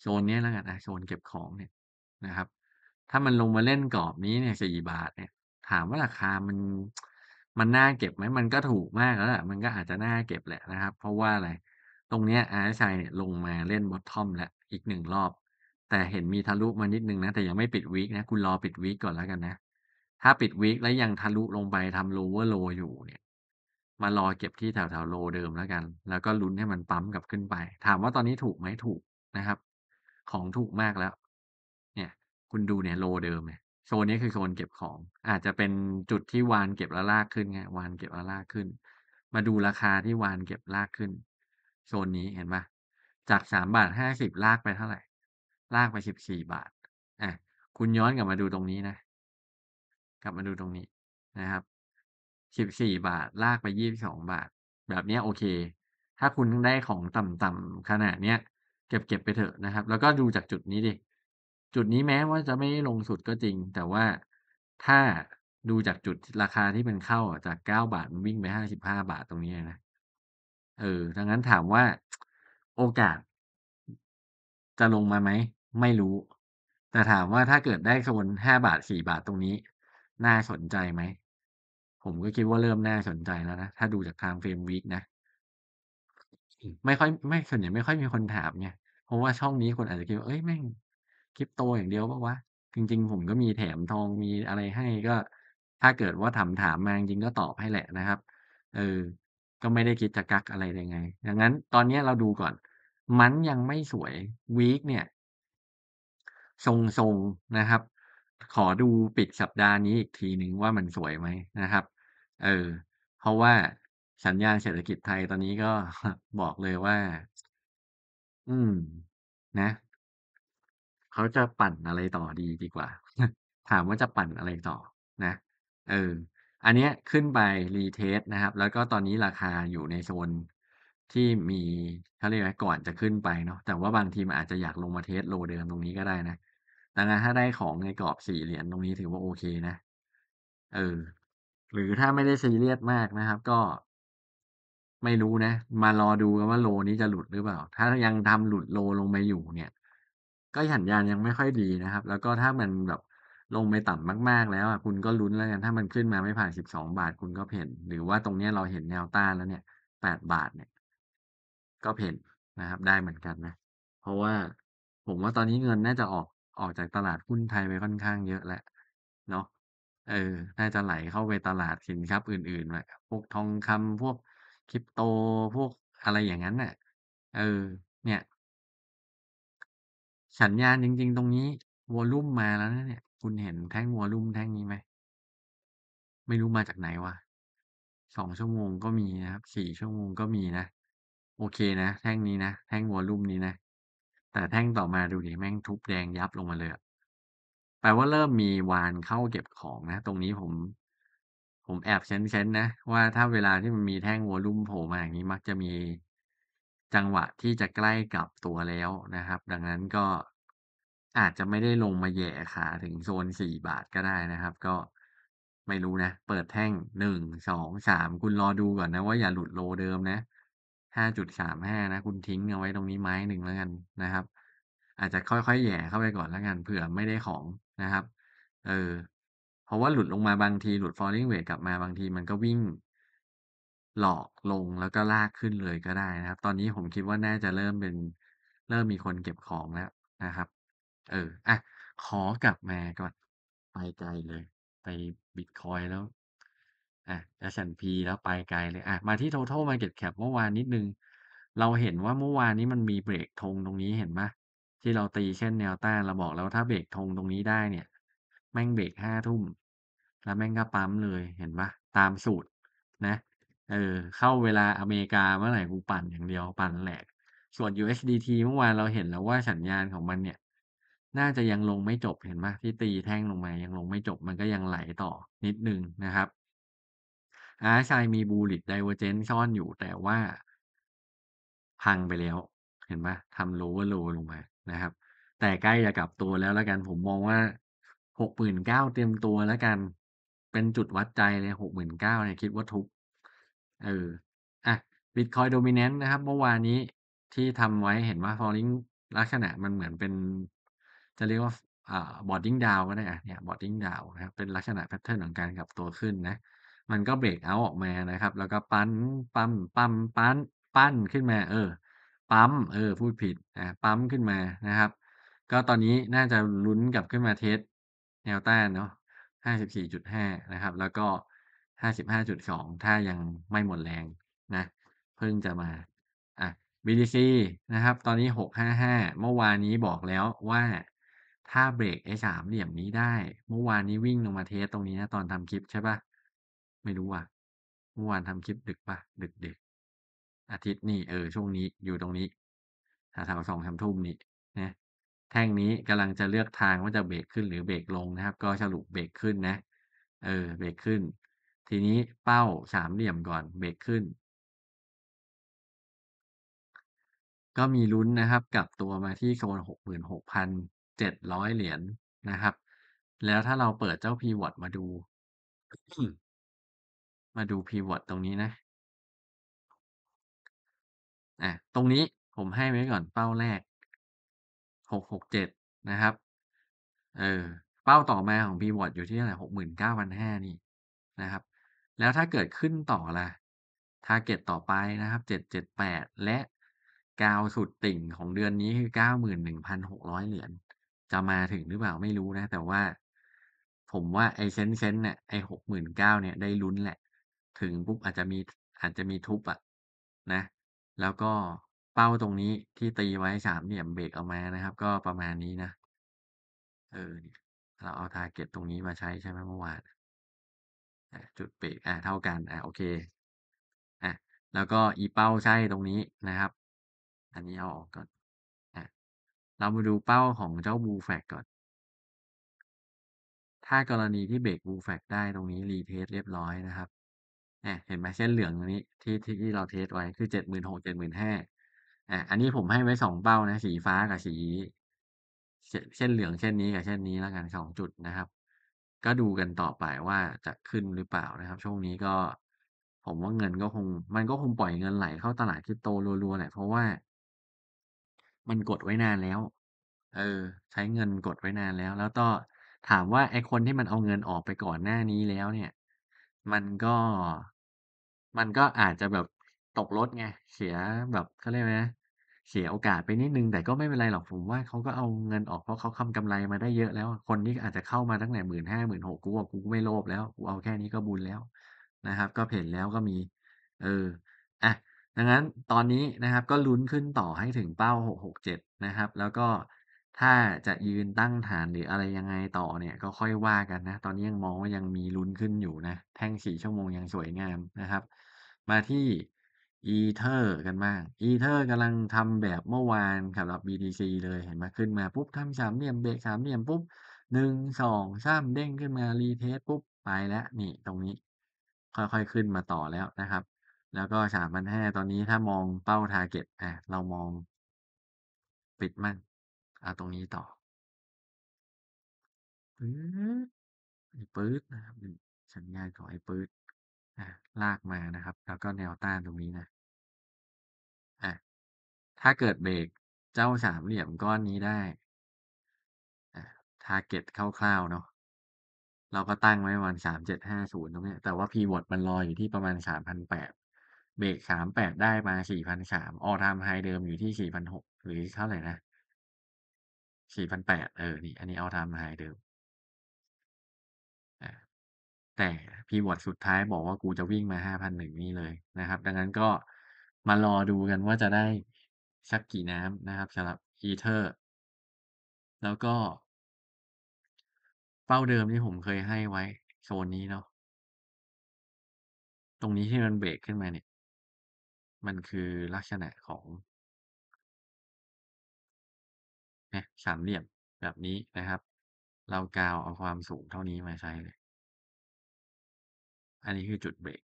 โซนนี้แล้วกันนะ โซนเก็บของเนี่ยนะครับ ถ้ามันลงมาเล่นกรอบนี้เนี่ยสี่บาทเนี่ย ถามว่าราคามันมันน่าเก็บไหมมันก็ถูกมากแล้วแหละมันก็อาจจะน่าเก็บแหละนะครับ เพราะว่าอะไร ตรงเนี้ยอ s i เนี่ยลงมาเล่นบอททอมแล้วอีกหนึ่งรอบ แต่เห็นมีทะลุมานิดหนึ่งนะ แต่ยังไม่ปิดวีคนะ คุณรอปิดวีคก่อนแล้วกันนะ ถ้าปิดวีคแล้วยังทะลุลงไปทำ l เวอร์โลอยู่เนี่ย มารอเก็บที่แถวแถวโลเดิมแล้วกัน แล้วก็ลุ้นให้มันปั๊มกลับขึ้นไป ถามว่าตอนนี้ถูกไหมถูกนะครับ ของถูกมากแล้ว เนี่ย คุณดูเนี่ยโลเดิมเนี่ยโซนนี้คือโซนเก็บของอาจจะเป็นจุดที่วานเก็บแล้วลากขึ้นไงวานเก็บแล้วลากขึ้น มาดูราคาที่วานเก็บลากขึ้นโซนนี้เห็นปะจากสามบาทห้าสิบลากไปเท่าไหร่ ลากไปสิบสี่บาท อ่ะ คุณย้อนกลับมาดูตรงนี้นะ กลับมาดูตรงนี้นะครับสิบสี่บาทลากไปยี่สิบสองบาท แบบนี้โอเค ถ้าคุณได้ของต่ำๆขนาดเนี้ย เก็บเก็บไปเถอะนะครับ แล้วก็ดูจากจุดนี้ดิจุดนี้แม้ว่าจะไม่ลงสุดก็จริง แต่ว่าถ้าดูจากจุดราคาที่มันเข้าจากเก้าบาทมันวิ่งไปห้าสิบห้าบาทตรงนี้นะเออดังนั้นถามว่าโอกาสจะลงมาไหม ไม่รู้ แต่ถามว่าถ้าเกิดได้โซนห้าบาทสี่บาทตรงนี้ น่าสนใจไหม ผมก็คิดว่าเริ่มน่าสนใจแล้วนะ ถ้าดูจากทางเฟรมวิก นะไม่ค่อยไม่ส่วนใหญ่ไม่ค่อยมีคนถามไงเพราะว่าช่องนี้คนอาจจะคิดว่าเอ้ยแม่งคริปโต อย่างเดียวปะวะ จริง ๆ ผมก็มีแถมทองมีอะไรให้ก็ ถ้าเกิดว่าถามถามมาจริงก็ตอบให้แหละนะครับ เออ ก็ไม่ได้คิดจะกักอะไรยังไง ดังนั้น ตอนนี้เราดูก่อน มันยังไม่สวย วีคเนี่ย ทรงๆนะครับ ขอดูปิดสัปดาห์นี้อีกทีหนึ่งว่ามันสวยไหมนะครับ เออ เพราะว่า สัญญาณเศรษฐกิจไทยตอนนี้ก็บอกเลยว่า อืม นะเขาจะปั่นอะไรต่อดีดีกว่า ถามว่าจะปั่นอะไรต่อนะ เออ อันนี้ขึ้นไปรีเทสนะครับ แล้วก็ตอนนี้ราคาอยู่ในโซนที่มีเขาเรียกว่าก่อนจะขึ้นไปเนาะแต่ว่าบางทีมันอาจจะอยากลงมาเทสโลเดิมตรงนี้ก็ได้นะดังนั้นถ้าได้ของในกรอบสี่เหรียญตรงนี้ถือว่าโอเคนะ เออ หรือถ้าไม่ได้ซีเรียสมากนะครับ ก็ไม่รู้นะมารอดูกันว่าโลนี้จะหลุดหรือเปล่า ถ้ายังทำหลุดโลลงมาอยู่เนี่ยก็สัญญาณยังไม่ค่อยดีนะครับ แล้วก็ถ้ามันแบบลงไปต่ำมาก ๆ แล้วอ่ะคุณก็ลุ้นแล้วกัน ถ้ามันขึ้นมาไม่ผ่านสิบสองบาทคุณก็เพ่นหรือว่าตรงเนี้ยเราเห็นแนวต้านแล้วเนี่ยแปดบาทเนี่ยก็เพ่นนะครับ ได้เหมือนกันนะเพราะว่าผมว่าตอนนี้เงินน่าจะออกออกจากตลาดหุ้นไทยไปค่อนข้างเยอะแล้วเนาะเออน่าจะไหลเข้าไปตลาดสินทรัพย์อื่นๆแบบพวกทองคำพวกคริปโตพวกอะไรอย่างนั้นน่ะเออเนี่ยสัญญาณจริงๆตรงนี้วอลลุ่มมาแล้วนะ เนี่ยคุณเห็นแท่งวอลลุ่มแท่งนี้ไหมไม่รู้มาจากไหนวะสองชั่วโมงก็มีนะครับสี่ชั่วโมงก็มีนะโอเคนะแท่งนี้นะแท่งวอลลุ่มนี้นะแต่แท่งต่อมาดูดิแม่งทุบแดงยับลงมาเลยแปลว่าเริ่มมีวานเข้าเก็บของนะตรงนี้ผม ผมแอบเซนเซนนะว่าถ้าเวลาที่มันมีแท่งวอลลุ่มโผล่มาอย่างนี้มักจะมีจังหวะที่จะใกล้กับตัวแล้วนะครับดังนั้นก็อาจจะไม่ได้ลงมาแย่ขาถึงโซนสี่บาทก็ได้นะครับก็ไม่รู้นะ เปิดแท่งหนึ่งงสอสามคุณรอดูก่อนนะว่าอย่าหลุดโลเดิมนะห้าาจุดสมห้านะคุณทิ้งเอาไว้ตรงนี้ไม้หนึ่งแล้วกันนะครับ อาจจะค่อยๆแย่เข้าไปก่อนแล้วกันเผื่อไม่ได้ของนะครับเออเพราะว่าหลุดลงมาบางทีหลุด falling w e i g h กลับมาบางที มันก็วิ่งหลอกลงแล้วก็ลากขึ้นเลยก็ได้นะครับ ตอนนี้ผมคิดว่าน่าจะเริ่มเป็นเริ่มมีคนเก็บของแล้วนะครับ เอออ่ะขอกลับมาก่อน ไปไกลเลยไปบิตคอยแล้วอ่ะัพีแล้วไปไกลเลยอ่ะมาที่ Total Market Cap เมื่อวานนิดนึง เราเห็นว่าเมื่อวานนี้มันมีเบรกธงตรงนี้เห็นปะที่เราตีเช่นแนวต้านเราบอกแล้วถ้าเบรกธงตรงนี้ได้เนี่ย แม่งเบรกห้าทุ่มแล้วแม่งก็ปั๊มเลยเห็นปะตามสูตรนะเออ เข้าเวลาอเมริกาเมื่อไหร่กูปั่นอย่างเดียวปั่นแหลกส่วน USDT เมื่อวานเราเห็นแล้วว่าสัญญาณของมันเนี่ย น่าจะยังลงไม่จบเห็นไหมที่ตีแท่งลงมายังลงไม่จบมันก็ยังไหลต่อนิดนึงนะครับ อาชัยมีบูลิตไดเวอร์เจนซ่อนอยู่แต่ว่า พังไปแล้ว เห็นไหมทำโลว์โลลงมานะครับ แต่ใกล้จะกลับตัวแล้วแล้วกันผมมองว่าหกหมื่นเก้าเตรียมตัวแล้วกัน เป็นจุดวัดใจเลยหกหมื่นเก้าเนี่ยคิดว่าทุกเอออะ Bitcoin d o m i n a n c นะครับเมื่อวานนี้ที่ทำไว้เห็นว่า Falling ลักษณะมันเหมือนเป็น จะเรียกว่าอ่าบอดดิ้งดาวก็ได้อะเนี่ยบอดดิ้งดาวนะครับ เป็นลักษณะแพทเทิร์นของการกลับตัวขึ้นนะ มันก็เบรกเอาออกมานะครับ แล้วก็ปั้น ปั้มปั้มปั้น ปั้นขึ้นมา เออ ปั๊มเออ พูดผิดอ่ะปั๊มขึ้นมานะครับ ก็ตอนนี้น่าจะลุ้นกลับขึ้นมาเทสแนวต้านเนาะห้าสสิบี่จุดห้านะครับ แล้วก็หห้้าาสิบจุดสองถ้ายังไม่หมดแรงนะเพิ่งจะมา อ่ะ BTC นะครับ ตอนนี้หหก้าห้าเมื่อวานนี้บอกแล้วว่าถ้าเบรกไอ้สามเหลี่ยมนี้ได้ เมื่อวานนี้วิ่งลงมาเทสตรงนี้นะตอนทำคลิปใช่ปะไม่รู้อ่ะเมื่อวานทำคลิปดึกปะดึกดึกอาทิตย์นี่เออ ช่วงนี้อยู่ตรงนี้แถวสองสามทุ่มนี้นะ แท่งนี้กำลังจะเลือกทางว่าจะเบรกขึ้นหรือเบรกลงนะครับ ก็สรุปเบรกขึ้นนะ เออ เบรกขึ้นทีนี้เป้าสามเหลี่ยมก่อนเบรกขึ้น ก็มีลุ้นนะครับกับตัวมาที่โซนหหกมื่นหกพันเจ็ดร้อยเหรียญนนะครับ แล้วถ้าเราเปิดเจ้าพีวอตมาดู มาดูพีวอตตรงนี้นะ อ่ะ ตรงนี้ผมให้ไว้ก่อนเป้าแรกหหกกเจ็ดนะครับ เออเป้าต่อมาของพีวอตอยู่ที่เท่าไหร่ันห้านี่นะครับแล้วถ้าเกิดขึ้นต่อล่ะทาร์เก็ตต่อไปนะครับ 778 และกาวสุดติ่งของเดือนนี้คือ 91,600 เหรียญ จะมาถึงหรือเปล่าไม่รู้นะ แต่ว่าผมว่า ไอเซนเซนเนี่ยไอหกหมื่นเก้าเนี่ยได้ลุ้นแหละ ถึงปุ๊บอาจจะมีอาจจะมีทุบอะนะ แล้วก็เป้าตรงนี้ที่ตีไว้สามเหลี่ยมเบรกออกมานะครับก็ประมาณนี้นะ เออเราเอาทาร์เก็ตตรงนี้มาใช้ใช่ไหมเมื่อวานจุดเปกอ่าเท่ากัน อ่าโอเคอ่ะแล้วก็อีเป้าใช่ตรงนี้นะครับ อันนี้เอาออกก่อนอ่ะเรามาดูเป้าของเจ้าบูแฟกก่อน ถ้ากรณีที่เบรกบูแฟกได้ตรงนี้ รีเทสเรียบร้อยนะครับ อ่เห็นไหมเส้นเหลืองตรงนี้ที่ที่เราเทสไว้คือเจ็ดหมื่นหกเจ็ดหมื่นห้าอ่ะ อันนี้ผมให้ไว้สองเป้านะ สีฟ้ากับสีเส้นเหลืองเส้นนี้กับเส้นนี้แล้วกันสองจุดนะครับก็ดูกันต่อไปว่าจะขึ้นหรือเปล่านะครับช่วงนี้ก็ ผมว่าเงินก็คง มันก็คงปล่อยเงินไหลเข้าตลาดคริปโตรัวๆแหละ เพราะว่า มันกดไว้นานแล้ว เออ ใช้เงินกดไว้นานแล้ว แล้วก็ถามว่า ไอคนที่มันเอาเงินออกไปก่อนหน้านี้แล้วเนี่ย มันก็มันก็อาจจะแบบตกรถไงเสีย แบบเขาเรียกว่าไงเสียโอกาสไปนิดนึงแต่ก็ไม่เป็นไรหรอกผมว่าเขาก็เอาเงินออกเพราะเขาทำกำไรมาได้เยอะแล้ว คนนี้อาจจะเข้ามาตั้งแต่นห้าหมื่นหกูบอกกูไม่โลภแล้วกูเอาแค่นี้ก็บุญแล้วนะครับ ก็เห็นแล้วก็มี เอออ่ะดังนั้น ตอนนี้นะครับ ก็ลุ้นขึ้นต่อให้ถึงเป้าหหกกเจ็ดนะครับ แล้วก็ถ้าจะยืนตั้งฐานหรืออะไรยังไงต่อเนี่ยก็ค่อยว่ากันนะตอนนี้ยังมองว่ายังมีลุ้นขึ้นอยู่นะแท่งส่ชั่วโมงยังสวยงามนะครับ มาที่อีเทอร์กันบ้างอีเทอร์กำลังทำแบบเมื่อวานสำหรับ BTC เลยเห็นมาขึ้นมา ปุ๊บทำสามเหลี่ยมเบรกสามเหลี่ยม ปุ๊บหนึ่งสองสามเด้งขึ้นมารีเทสปุ๊บ ไปแล้ว นี่ ตรงนี้ ค่อย ๆ ขึ้นมาต่อแล้วนะครับ แล้วก็สามพันห้าตอนนี้ถ้ามองเป้าทาร์เก็ต อ่ะ เรามอง ปิดมั่งเอาตรงนี้ต่อปื๊ดปื๊ดนะครับสัญญาณของไอ้ปื๊ดอลากมานะครับ แล้วก็แนวต้านตรงนี้นะอาถ้าเกิดเบรกเจ้าสามเหลี่ยมก้อนนี้ได้อา t a เก็ตคร่าวๆเนาะเราก็ตั้งไว้วันสามเจ็ดห้าศูนย์ตรงนี้แต่ว่าพีวอ t มันลอยอยู่ที่ประมาณสามพันแปดเบรกสามแปดได้มาสี่พันสามออทามไฮเดิมอยู่ที่สี่พันหกหรือเท่าไหร่นะสี่พันแปดเออนี่ อันนี้ออทามไฮเดิมแต่พีวอตสุดท้ายบอกว่ากูจะวิ่งมาห้าพันหนึ่งนี่เลยนะครับ ดังนั้นก็มารอดูกันว่าจะได้สักกี่น้ำนะครับสำหรับอีเทอร์ แล้วก็ เป้าเดิมที่ผมเคยให้ไว้โซนนี้เนาะตรงนี้ที่มันเบรกขึ้นมาเนี่ย มันคือลักษณะของสามเหลี่ยมแบบนี้นะครับ เรากาวเอาความสูงเท่านี้มาใช้เลยอันนี้คือจุดเบรก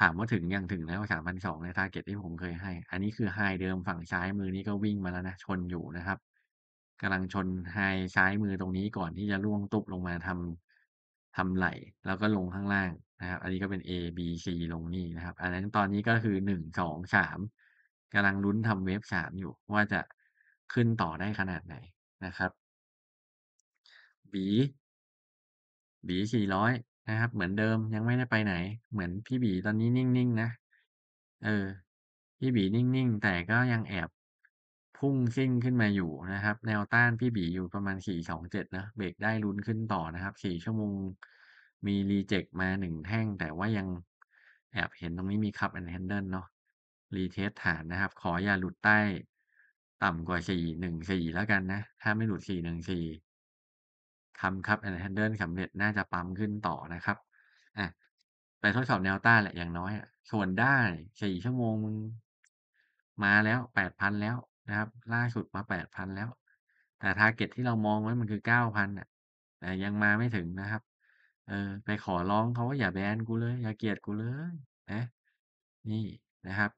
ถามว่าถึงยังถึงแล้วสามพันสองในทาร์เก็ตที่ผมเคยให้ อันนี้คือไฮเดิมฝั่งซ้ายมือนี้ก็วิ่งมาแล้วนะ ชนอยู่นะครับ กำลังชนไฮซ้ายมือตรงนี้ก่อนที่จะล่วงตุบลงมาทำทำไหล แล้วก็ลงข้างล่างนะครับ อันนี้ก็เป็น A B C ลงนี่นะครับ อันนั้นตอนนี้ก็คือหนึ่งสองสามกำลังลุ้นทำเวฟสามอยู่ ว่าจะขึ้นต่อได้ขนาดไหนนะครับ B B สี่ร้อยนะครับเหมือนเดิมยังไม่ได้ไปไหน เหมือนพี่บีตอนนี้นิ่งๆนะ เออ พี่บีนิ่งๆแต่ก็ยังแอบพุ่งซิ่งขึ้นมาอยู่นะครับแนวต้านพี่บีอยู่ประมาณ 427นะ เบรกได้ลุ้นขึ้นต่อนะครับ4ชั่วโมงมีรีเจ็คมา 1 แท่ง แต่ว่ายังแอบเห็นตรงนี้มีคับแอนด์แฮนเดิลเนาะรีเทสฐานนะครับ ขออย่าหลุดใต้ต่ำกว่า414แล้วกันนะถ้าไม่หลุด 414ทำครับด์แฮนเดิลสำเร็จน่าจะปั๊มขึ้นต่อนะครับอ่ะไปทดสอบแนวต้านแหละอย่างน้อยส่วนได้สี่ชั่วโมงมึงมาแล้วแปดพันแล้วนะครับ ล่าสุดมาแปดพันแล้ว แต่ทาร์เก็ตที่เรามองไว้มันคือเก้าพันอ่ะแต่ยังมาไม่ถึงนะครับ เออไปขอร้องเขาว่าอย่าแบนกูเลย อย่าเกลียดกูเลยนะนี่นะครับ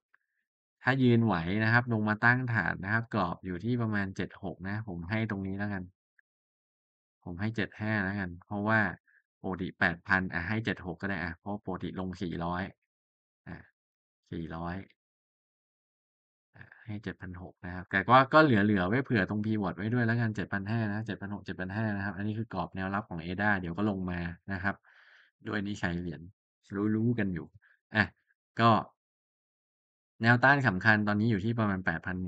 ถ้ายืนไหวนะครับ ลงมาตั้งฐานนะครับ กรอบอยู่ที่ประมาณเจ็ดหกนะ ผมให้ตรงนี้แล้วกันผมให้เจ็ดห้าแล้วกัน เพราะว่าปกติแปดพันอ่ะให้เจ็ดหกก็ได้อ่ะ เพราะปกติลงสี่ร้อยอ่ะสี่ร้อยให้เจ็ดพันหกนะครับ แต่ก็ก็เหลือเหลือไว้เผื่อตรงพีวอดไว้ด้วยแล้วกันเจ็ดพันห้านะเจ็ดพันหกเจ็ดพันห้านะครับ อันนี้คือกรอบแนวรับของเอดาเดี๋ยวก็ลงมานะครับ ด้วยนี้ใช้เหรียญรู้รู้กันอยู่ อ่ะ ก็แนวต้านสำคัญตอนนี้อยู่ที่ประมาณแปดพัน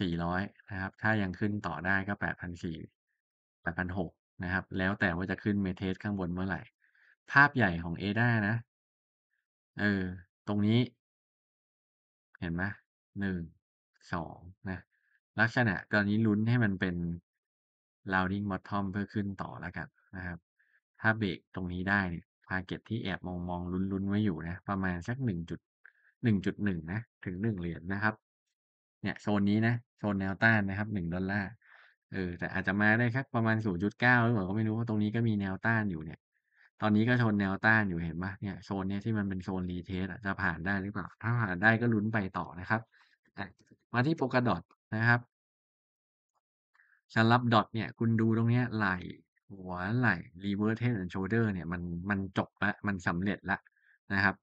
สี่ร้อยนะครับ ถ้ายังขึ้นต่อได้ก็แปดพันสี่8,600นะครับ แล้วแต่ว่าจะขึ้นเมเทสข้างบนเมื่อไหร่ ภาพใหญ่ของ a d a นะ เออ ตรงนี้ เห็นไหมหนึ่ง สองนะ ลักษณะ ตอนนี้ลุ้นให้มันเป็น rounding bottom เพื่อขึ้นต่อแล้วกันนะครับ ถ้าเบรกตรงนี้ได้เนี่ยพาเก็ตที่แอบมองมองลุ้นลุ้นไว้อยู่นะ ประมาณสักหนึ่งจุด หนึ่งจุดหนึ่งนะ ถึงหนึ่งเหรียญนะครับ เนี่ย โซนนี้นะ โซนแนวต้านนะครับ หนึ่งดอลลาร์เออแต่อาจจะมาได้ครับ ประมาณ 0.9หรือเปล่าก็ไม่รู้ว่า ตรงนี้ก็มีแนวต้านอยู่เนี่ย ตอนนี้ก็ชนแนวต้านอยู่เห็นปะเนี่ยโซนเนี้ยที่มันเป็นโซนรีเทสจะผ่านได้หรือเปล่า ถ้าผ่านได้ก็ลุ้นไปต่อนะครับมาที่โปกดอตนะครับสำหรับดอทเนี่ย คุณดูตรงเนี้ยไหลหัวไหลรีเวิร์สเทสแอนด์โชเดอร์เนี่ย มันมันจบละมันสำเร็จละนะครับ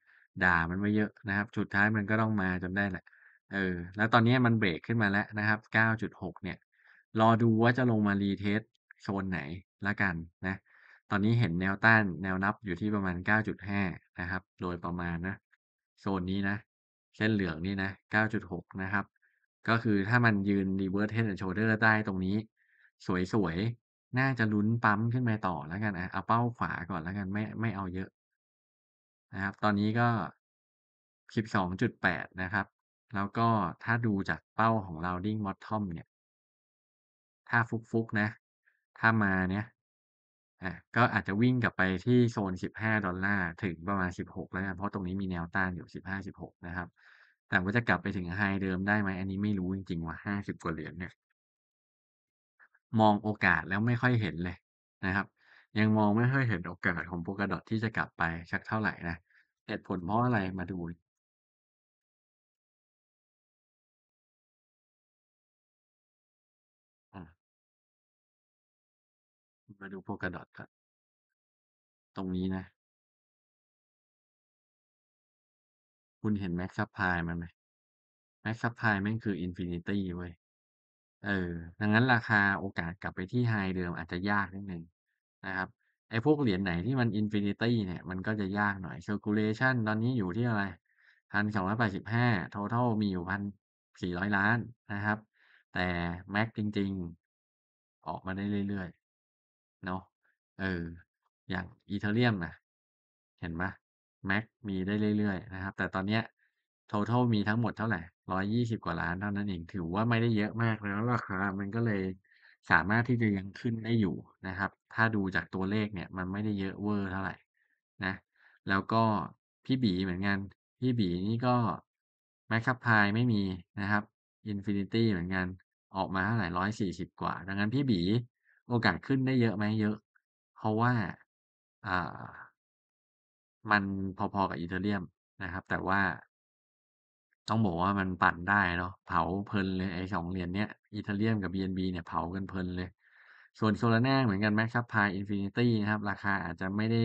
ด่ามันไว้เยอะนะครับสุดท้ายมันก็ต้องมาจนได้แหละเออแล้วตอนนี้มันเบรกขึ้นมาแล้วนะครับ 9.6 เนี่ยรอดูว่าจะลงมารีเทสโซนไหนละกันนะ ตอนนี้เห็นแนวต้านแนวรับอยู่ที่ประมาณ 9.5 นะครับ โดยประมาณนะโซนนี้นะเส้นเหลืองนี่นะ 9.6 นะครับ ก็คือถ้ามันยืนรีเวิร์สเทส a n เดอร์ได้ตรงนี้ สวยๆ น่าจะลุ้นปั๊มขึ้นมาต่อแล้วกันนะ เอาเป้าขวาก่อนแล้วกันไม่ ไม่เอาเยอะนะครับ ตอนนี้ก็ 12.8 นะครับ แล้วก็ถ้าดูจากเป้าของเราดิ้งมอททอมเนี่ยถ้าฟุกๆนะ ถ้ามาเนี่ยอ่ะก็อาจจะวิ่งกลับไปที่โซน 15 ดอลลาร์ถึงประมาณ 16แล้วกันเพราะตรงนี้มีแนวต้านอยู่ 15 16 นะครับแต่ว่าจะกลับไปถึงไฮเดิมได้ไหมอันนี้ไม่รู้จริง ๆ ว่า50 กว่าเหรียญเนี่ยมองโอกาสแล้วไม่ค่อยเห็นเลยนะครับ ยังมองไม่ค่อยเห็นโอกาสของโปกดดที่จะกลับไปชักเท่าไหร่นะเหตุผลเพราะอะไรมาดูมาดูโพลกะดอดก่อนตรงนี้นะ คุณเห็นแม็กซ์พายมัไหมแม็กซัพพายแม่งคืออินฟินิตี้เว้ยเออดังนั้นราคาโอกาสกลับไปที่ไฮเดิมอาจจะยากนิดนึง นะครับ ไอ้พวกเหรียญไหนที่มันอินฟินิตี้เนี่ย มันก็จะยากหน่อยเซอร์คูลเลชันตอนนี้อยู่ที่อะไรพันสองร้อยแปดสิบห้าทอทัลมีอยู่พันสี่ร้อยล้านนะครับ แต่แม็กจริง ๆ ออกมาได้เรื่อย ๆเนาะเออ อย่างอีเทเรียมนะเห็นไหมแม็กมีได้เรื่อยๆนะครับ แต่ตอนเนี้ย total มีทั้งหมดเท่าไหร่ร้อยยี่สิบกว่าล้านเท่านั้นเองถือว่าไม่ได้เยอะมากแล้วราคามันก็เลยสามารถที่จะยังขึ้นได้อยู่นะครับ ถ้าดูจากตัวเลขเนี่ย มันไม่ได้เยอะเวอร์เท่าไหร่ นะ แล้วก็พี่บีเหมือนกัน พี่บีนี่ก็แมคคั์พายไม่มีนะครับ อินฟินิตี้เหมือนกันออกมาเท่าไหร่ร้อยสี่สิบกว่า ดังนั้นพี่บีโอกาสขึ้นได้เยอะไหมเยอะ เพราะว่าอ่า มันพอๆกับอ e t h เรียมนะครับ แต่ว่าต้องบอกว่ามันปั่นได้เนาะเผาเพลินเลยไอ้งเหรียญเนี้ยอ e t h เรียมกับ BNB เนี่ยเผากันเพลินเลย ส่วนโซล a n a เหมือนกันมครับพายอินฟินิตี้นะครับ ราคาอาจจะไม่ได้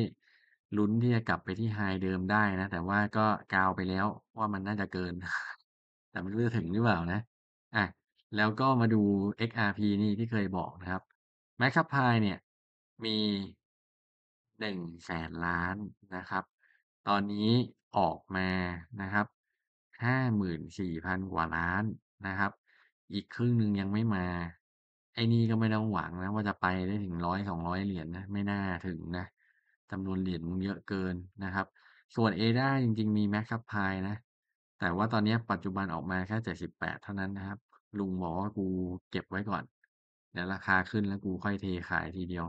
ลุ้นที่จะกลับไปที่ไฮเดิมได้นะ แต่ว่าก็กาวไปแล้วว่ามันน่าจะเกิน แต่ไม่รู้จะถึงหรือเปล่านะอ่ะแล้วก็มาดู XRP นี่ที่เคยบอกนะครับแมคคาพายเนี่ยมีหนึ่งแสนล้านนะครับ ตอนนี้ออกมานะครับหห้ามื่นสี่พันกว่าล้านนะครับ อีกครึ่งหนึ่งยังไม่มา ไอ้นี่ก็ไม่ต้องหวังนะ ว่าจะไปได้ถึงร้อยสองร้อยเหรียญนนะ ไม่น่าถึงนะจำนวนเหรียญมันเยอะเกินนะครับ ส่วนเอด้าจริงๆมีแม็กคัพพายนะ แต่ว่าตอนนี้ปัจจุบันออกมาแค่เจ็ดสิบแปดเท่านั้นนะครับ ลุงบอกว่ากูเก็บไว้ก่อนดี๋ยวราคาขึ้นแล้วกูค่อยเทขายทีเดียว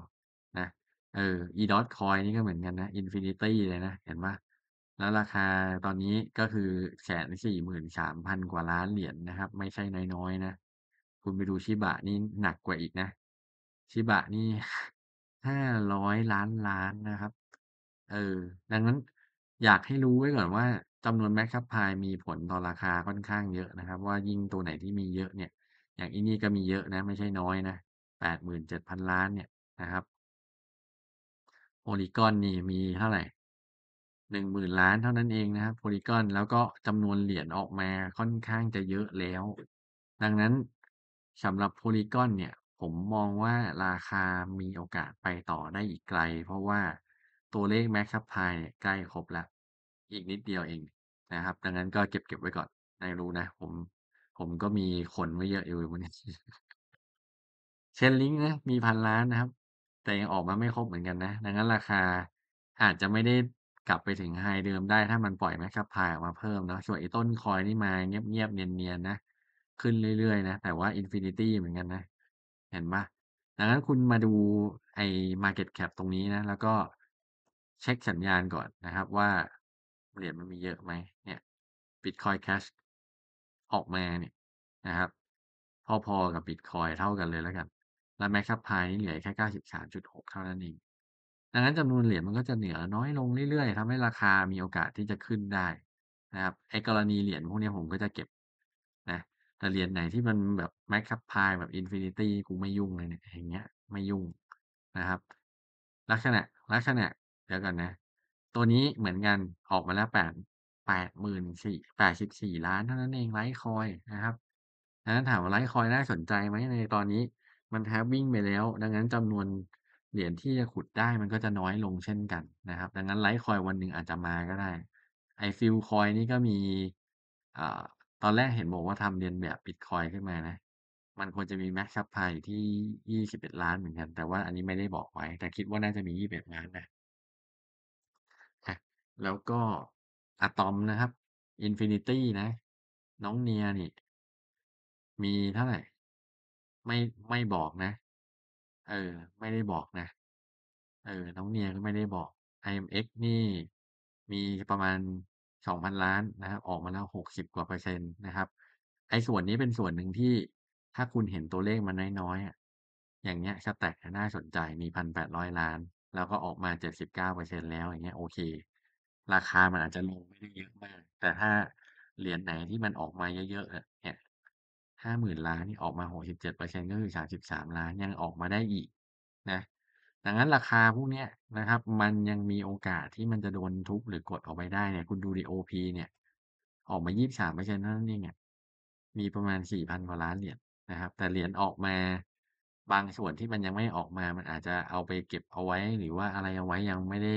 นะ เอออีดอทคอยนี่ก็เหมือนกันนะอินฟินิตี้เลยนะเห็นปะแล้วราคาตอนนี้ก็คือแสนสี่หมื่นสามพันกว่าล้านเหรียญนนะครับ ไม่ใช่น้อยๆนะ คุณไปดูชิบะนี่หนักกว่าอีกนะชิบะนี่ห้าร้อยล้านล้านนะครับ เออดังนั้นอยากให้รู้ไว้ก่อนว่าจำนวนแมคคซ์พายมีผลต่อราคาค่อนข้างเยอะนะครับ ว่ายิ่งตัวไหนที่มีเยอะเนี่ยอย่างอีนี่ก็มีเยอะนะ ไม่ใช่น้อยนะแปดหมื่นเจ็ดพันล้านเนี่ยนะครับ โพลีกอนนี่มีเท่าไหร่หนึ่งหมื่นล้านเท่านั้นเองนะครับโพลีกอนแล้วก็จำนวนเหรียญออกมาค่อนข้างจะเยอะแล้ว ดังนั้นสำหรับโพลีกอนเนี่ย ผมมองว่าราคามีโอกาสไปต่อได้อีกไกล เพราะว่าตัวเลขแม็กซ์ซับไยใกล้ครบแล้ว อีกนิดเดียวเองนะครับ ดังนั้นก็เก็บเก็บไว้ก่อนในรู้นะ ผมผมก็มีขนไว้เยอะอยู่วันี้เชนลิงนะมีพันล้านนะครับ แต่ยังออกมาไม่ครบเหมือนกันนะดังนั้นราคาอาจจะไม่ได้กลับไปถึงไฮเดิมได้ถ้ามันปล่อยแมคับพายออกมาเพิ่มเนาะส่วนไอ้ต้นคอยนี่มาเงียบๆเนียนๆนะ ขึ้นเรื่อยๆนะ แต่ว่าอินฟินิตี้เหมือนกันนะ เห็นปะดังนั้นคุณมาดูไอ้มาเก็ตแคปตรงนี้นะ แล้วก็เช็คสัญญาณก่อนนะครับ ว่าเหรียญมันมีเยอะไหม เนี่ยบิตคอยแคชออกมาเนี่ยนะครับพอๆกับบิตคอยเท่ากันเลยแล้วกัน แล้ว m c c a p a พนี่เหลือแค่93.6เท่านั้นเองดังนั้นจำนวนเหรียญมันก็จะเหนือน้อยลงเรื่อย ๆทำให้ราคามีโอกาสที่จะขึ้นได้ นะครับไอ้กรณีเหรียญพวกนี้ผมก็จะเก็บนะแต่เหรียญไหนที่มันแบบแมคคัพพายแบบอินฟินิตี้กูไม่ยุ่งเลยเนี่ยอย่างเงี้ยไม่ยุ่งนะครับ ลักษณะ ลักษณะเดี๋ยวกันนะ ตัวนี้เหมือนกันออกมาแล้วแปดแปดหมื่นสี่แปดสิบสี่ล้าน เท่านั้นเองไลท์คอยนะครับดังนั้นถามว่าไลท์คอยน่าสนใจไหมในตอนนี้ มันแทบวิ่งไปแล้ว ดังนั้นจำนวนเหรียญที่จะขุดได้มันก็จะน้อยลงเช่นกันนะครับ ดังนั้นไลท์คอย วันหนึ่งอาจจะมาก็ได้ ไอฟิลคอยนี่ก็มีอ่าตอนแรกเห็นบอกว่าทำเรียนแบบบิตคอยขึ้นมานะ มันควรจะมีแม็กซ์ซับพที่ยี่สิบเอ็ดล้านเหมือนกัน แต่ว่าอันนี้ไม่ได้บอกไว้ แต่คิดว่าน่าจะมียี่สิบเอ็ดล้านนะแล้วก็อะตอมนะครับ อินฟินิตี้นะ น้องเนียนี่ มีเท่าไหร่ ไม่ไม่บอกนะ เออ ไม่ได้บอกนะ เออ น้องเนียก็ไม่ได้บอก IMX นี่ มีประมาณสองพันล้านนะครับ ออกมาแล้วหกสิบกว่าเปอร์เซ็นต์นะครับ ไอ้ส่วนนี้เป็นส่วนหนึ่งที่ถ้าคุณเห็นตัวเลขมันน้อยๆ อย่างเงี้ยสแต็กน่าสนใจ มีพันแปดร้อยล้าน แล้วก็ออกมาเจ็ดสิบเก้าเปอร์เซ็นแล้วอย่างเงี้ยโอเคราคา มันอาจจะลงไม่ได้เยอะมาก แต่ถ้าเหรียญไหนที่มันออกมาเยอะๆเนี่ยห้าหมื่นล้านนี่ออกมาหกสิบเจ็ดเปอร์เซ็นก็คือสามสิบสามล้านยังออกมาได้อีกนะ ดังนั้นราคาพวกเนี้ยนะครับ มันยังมีโอกาสที่มันจะโดนทุบหรือกดออกไปได้เนี่ย คุณดูดีโอพีเนี่ย ออกมายี่สิบสามเปอร์เซ็นต์นั่นเองมีประมาณสี่พันกว่าล้านเหรียญนะครับ แต่เหรียญออกมา บางส่วนที่มันยังไม่ออกมา มันอาจจะเอาไปเก็บเอาไว้ หรือว่าอะไรเอาไว้ยังไม่ได้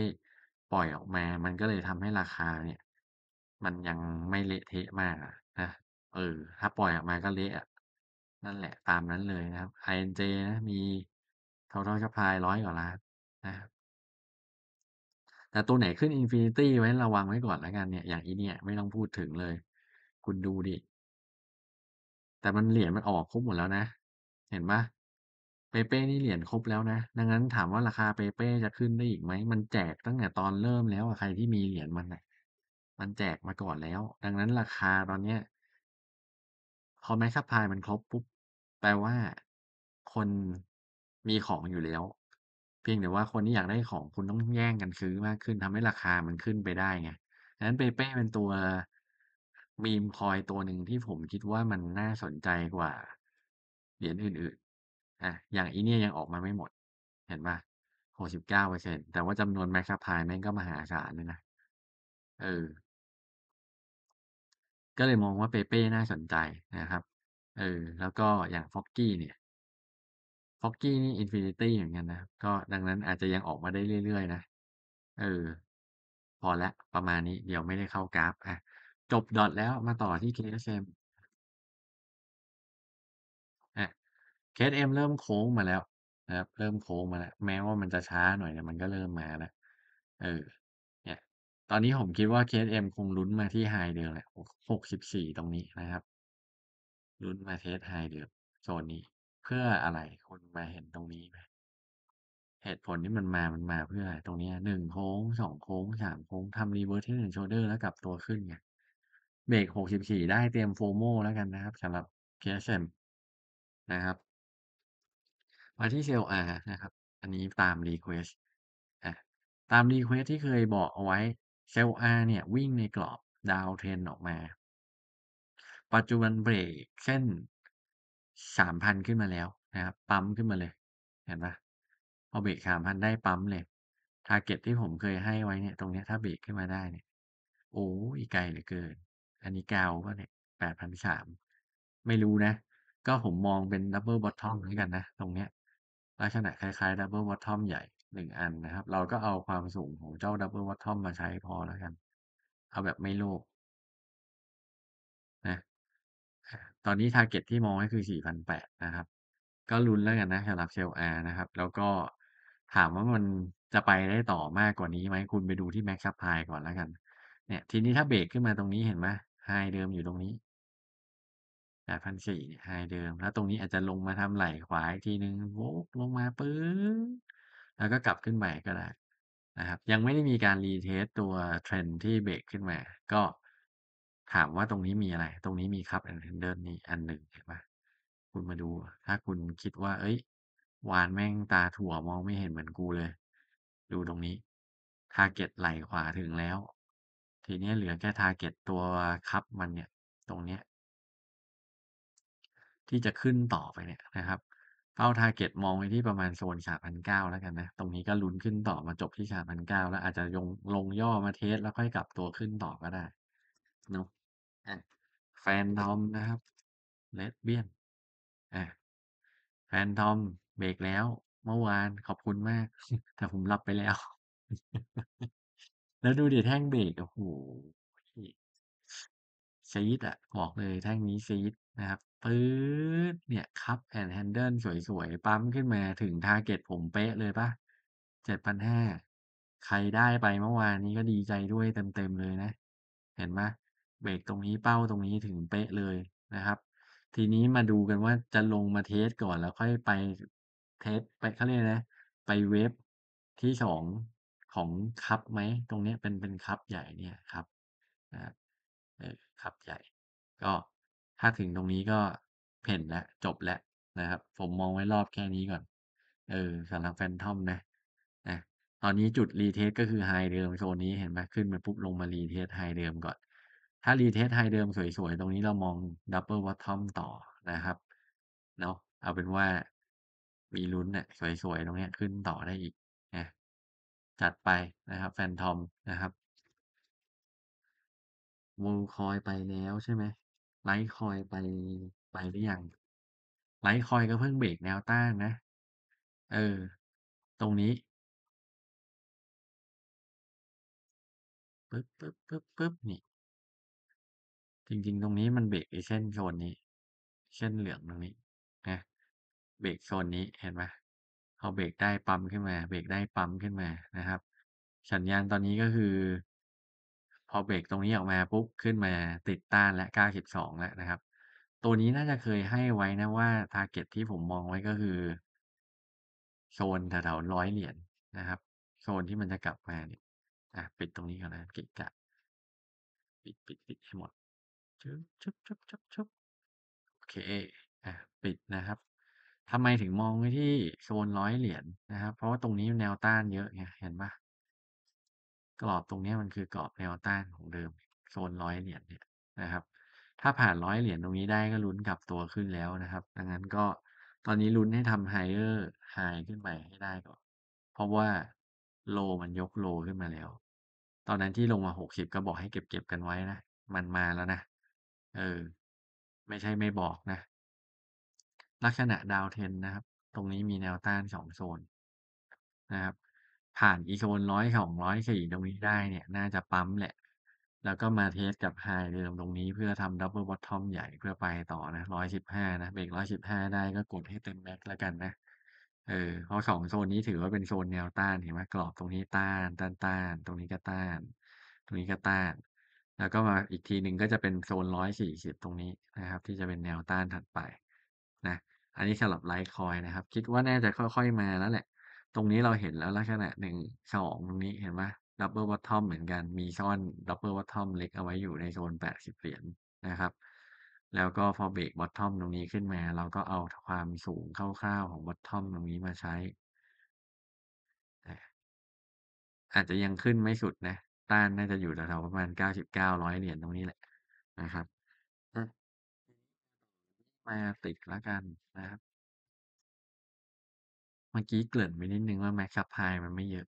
ปล่อยออกมา มันก็เลยทำให้ราคาเนี่ย มันยังไม่เละเทะมากอะนะเออ ถ้าปล่อยออกมาก็เละ นั่นแหละ ตามนั้นเลยนะครับ INJ นะ มี Total s u p พายร้อยกว่าล้านนะ แต่ตัวไหนขึ้นอินฟินิตี้ไว้ ระวังไว้ก่อนแล้วกันเนี่ย อย่างอีเนี่ยไม่ต้องพูดถึงเลย คุณดูดิ แต่มันเหรียญมันออกครบหมดแล้วนะ เห็นปะเปเป้นี่เหรียญครบแล้วนะดังนั้นถามว่าราคาเปเป้จะขึ้นได้อีกไหม มันแจก ตั้งแต่ ตอนเริ่มแล้วใครที่มีเหรียญมันนะมันแจกมาก่อนแล้ว ดังนั้นราคาตอนเนี้ยพอแม็กซ์พายมันครบปุ๊บ แปลว่าคนมีของอยู่แล้ว เพียงแต่ว่าคนที่อยากได้ของคุณต้องแย่งกันซื้อมากขึ้นทำให้ราคามันขึ้นไปได้ไงดังนั้นเปเป้เป็นตัวมีมคอยตัวหนึ่งที่ผมคิดว่ามันน่าสนใจกว่า เหรียญอื่นอ่ะ อย่างอีเนี่ยยังออกมาไม่หมด เห็นปะหกสิบเก้าเปอร์เซ็นแต่ว่าจำนวนแมคคาพายแม่งก็มหาศาลเลยนะ เออ ก็เลยมองว่าเปเป้ น่าสนใจนะครับ เออ แล้วก็อย่างฟ็อกกี้เนี่ยฟ็อกกี้นี่อินฟินิตี้เหมือนกันนะ ก็ดังนั้นอาจจะยังออกมาได้เรื่อยๆนะ เออ พอละประมาณนี้ เดี๋ยวไม่ได้เข้ากราฟ อ่ะ จบดอทแล้วมาต่อที่เคเอเคสเอ็มเริ่มโค้งมาแล้วนะครับ เริ่มโค้งมาแล้ว แม้ว่ามันจะช้าหน่อยแต่มันก็เริ่มมาแล้วเออเนี่ย ตอนนี้ผมคิดว่าเคสเอ็มคงลุ้นมาที่ไฮเดิมแหละหกสิบสี่ตรงนี้นะครับลุ้นมาเทสไฮเดิมโซนนี้ เพื่ออะไรคุณมาเห็นตรงนี้ไหมเหตุผลที่มันมามันมาเพื่ออะไรตรงนี้หนึ่งโค้งสองโค้งสามโค้งทำรีเวิร์สที่หนึ่งโชเดอร์ แล้วกลับตัวขึ้นไงเบรกหกสิบสี่ได้เตรียมโฟโมแล้วกันนะครับสำหรับเคสเอ็มนะครับมาที่เซลล์ r นะครับ อันนี้ตาม Request ์ตาม Request ที่เคยบอกเอาไว้ เซลล์ r เนี่ยวิ่งในกรอบดาวเทนออกมา ปัจจุบันเบรกเส้น3,000 ขึ้นมาแล้วนะครับ ปั๊มขึ้นมาเลย เห็นปะพอเบรก3,000ได้ปั๊มเลยทาร์เก็ตที่ผมเคยให้ไว้เนี่ย ตรงนี้ถ้าเบรกขึ้นมาได้เนี่ย โอ้ อีไกลเหลือเกิน อันนี้กาวก็เนี่ย8,300ไม่รู้นะ ก็ผมมองเป็นดับเบิลบอททอมมือนกันนะตรงเนี้ยลักษณะคล้ายๆดับเบิลวอททอมใหญ่หนึ่งอันนะครับ เราก็เอาความสูงของเจ้าดับเบิลวอททอมมาใช้พอแล้วกัน เอาแบบไม่โลกนะตอนนี้ทาร์เก็ตที่มองก็คือ4่0ันะครับ ก็ลุ้นแล้วกันนะสำหรับเซลล์ R นะครับ แล้วก็ถามว่ามันจะไปได้ต่อมากกว่านี้ไหมคุณไปดูที่แม็กซ์ซับไพก่อนแล้วกัน เนี่ย ทีนี้ถ้าเบรกขึ้นมาตรงนี้เห็นไหมไฮเดิมอยู่ตรงนี้แาดพันสี่ไฮเดิม แล้วตรงนี้อาจจะลงมาทำไหลขวาอีกทีนึงโวกลงมาปื๊บแล้วก็กลับขึ้นใหม่ก็ได้นะครับ ยังไม่ได้มีการรีเทสตัวเทรนที่เบรกขึ้นมา ก็ถามว่าตรงนี้มีอะไร ตรงนี้มีครับอันเดินนี่อันหนึ่งเห็นปะคุณมาดูถ้าคุณคิดว่า เอ้ย วานแม่งตาถั่วมองไม่เห็นเหมือนกูเลย ดูตรงนี้ทาร์เก็ตไหลขวาถึงแล้ว ทีนี้เหลือแค่ทาร์เก็ตตัวคับมันเนี่ย ตรงเนี้ยที่จะขึ้นต่อไปเนี่ยนะครับ เป้าร์เก็ตมองไปที่ประมาณโซนเ9 0 0แล้วกันนะตรงนี้ก็ลุ้นขึ้นต่อมาจบที่เ9 0 0 แล้วอาจจะยงลงย่อมาเทสแล้วค่อยกลับตัวขึ้นต่อก็ได้เนาะแฟนทอมนะครับ เลดเบียนแฟนทอมเบรกแล้ว เมื่อวานขอบคุณมาก แต่ผมรับไปแล้ว แล้วดูดิแท่งเบรกโอ้โหซีดอะบอกเลยแท่งนี้ซีดนะครับปื๊ดเนี่ยคแอนด์แฮนเดิลสวย ๆ ปั๊ม ขึ้นมาถึงทร์เก็ตผมเป๊ะเลยป่ะเจ็ดพันห้าใครได้ไปเมื่อวานนี้ก็ดีใจด้วยเต็ม ๆ เลยนะ เห็นไหมเบรกตรงนี้เป้าตรงนี้ถึงเป๊ะเลยนะครับ ทีนี้มาดูกันว่าจะลงมาเทสก่อน แล้วค่อยไปเทสไปเขาเรียกนะ ไปเวฟที่สองของคัพไหม ตรงนี้เป็นเป็นคัพใหญ่เนี่ยครับนะครับคัใหญ่ก็ถ้าถึงตรงนี้ก็เพ่นแล้วจบแล้วนะครับ ผมมองไว้รอบแค่นี้ก่อน เออ สำหรับแฟนทอมนะนะตอนนี้จุดรีเทสก็คือไฮเดิม โซนนี้เห็นไหมขึ้นไปปุ๊บลงมารีเทสไฮเดิมก่อน ถ้ารีเทสไฮเดิมสวยๆ ตรงนี้เรามองดับเบิลวอททอมต่อนะครับเนาะเอาเป็นว่า มีลุ้นเนี่ยสวยๆ ตรงนี้ขึ้นต่อได้อีกนะจัดไปนะครับแฟนทอมนะครับมูคอยไปแล้วใช่ไหมไล t คอยไปไปหรือยังไลท์คอยก็เพิ่งเบรกแนวต้านนะ เออ ตรงนี้ปึ๊บปปปึึ๊๊บบึ๊บนี่จริง ๆ ตรงนี้มันเบรกไอ้เส้น โซน นี้ เส้น เหลืองตรงนี้ นะ เบรกโซน นี้เห็นไหมพอเบรกได้ปั๊มขึ้นมา เบรกได้ปั๊มขึ้นมานะครับ สัญญาณ ตอนนี้ก็คือพอเบรกตรงนี้ออกมาปุ๊บขึ้นมาติดต้านและ 92แล้วนะครับ ตัวนี้น่าจะเคยให้ไว้นะว่าร์เก็ตที่ผมมองไว้ก็คือ โซนแถวๆร้อยเหรียญนนะครับ โซนที่มันจะกลับมาเนี่ยอ่ะปิดตรงนี้ก่อนนะกิกะปิดปิดปิดให้หมดชุบชุบชุบชุบชุบโอเคอ่ะปิดนะครับทำไมถึงมองไว้ที่โซนร้อยเหรียญนนะครับ เพราะว่าตรงนี้แนวต้านเยอะไงเห็นปะกรอบตรงนี้มันคือกรอบแนวต้านของเดิมโซนร้อยเหรียญเนี่ยนะครับ ถ้าผ่านร้อยเหรียญตรงนี้ได้ก็ลุ้นกลับตัวขึ้นแล้วนะครับ ดังนั้นก็ตอนนี้ลุ้นให้ทำไฮเออร์ไฮขึ้นไปให้ได้ก่อนเพราะว่าโลมันยกโลขึ้นมาแล้ว ตอนนั้นที่ลงมาหกสิบก็บอกให้เก็บเก็บกันไว้นะมันมาแล้วนะเออไม่ใช่ไม่บอกนะลักษณะดาวเทนนะครับ ตรงนี้มีแนวต้านสองโซนนะครับผ่านอีโซนร้อยสองร้อยสี่ตรงนี้ได้เนี่ย น่าจะปั๊มแหละ แล้วก็มาเทสกับไฮเดิมตรงนี้เพื่อทำดับเบิลบอททอมใหญ่เพื่อไปต่อนะร้อยสิบห้านะเบรกร้อยสิบห้าได้ก็กดให้เต็มแม็กแล้วกันนะ เออเพราะสองโซนนี้ถือว่าเป็นโซนแนวต้านเห็นไหมกรอบตรงนี้ต้านต้านต้านตรงนี้ก็ต้าน ตรงนี้ก็ต้าน แล้วก็มาอีกทีหนึ่งก็จะเป็นโซนร้อยสี่สิบตรงนี้นะครับ ที่จะเป็นแนวต้านถัดไป นะอันนี้สำหรับไลท์คอยนะครับ คิดว่าน่าจะค่อยๆมาแล้วแหละตรงนี้เราเห็นแล้ว ลักษณะหนึ่งสองตรงนี้เห็นไหมดับเบิลวอททอมเหมือนกัน มีซ่อนดับเบิลวอททอมเล็กเอาไว้อยู่ในโซนแปดสิบเหรียญนะครับ แล้วก็พอเบรกวอททอมตรงนี้ขึ้นมา เราก็เอาความสูงคร่าวๆของวอททอมตรงนี้มาใช้อาจจะยังขึ้นไม่สุดนะ ต้านน่าจะอยู่แถวๆประมาณเก้าสิบเก้าร้อยเหรียญตรงนี้แหละนะครับมาติดแล้วกันนะครับเมื่อกี้เกลื่อนไปนิดนึงว่าแ Maxup ับไ h มันไม่เยอะ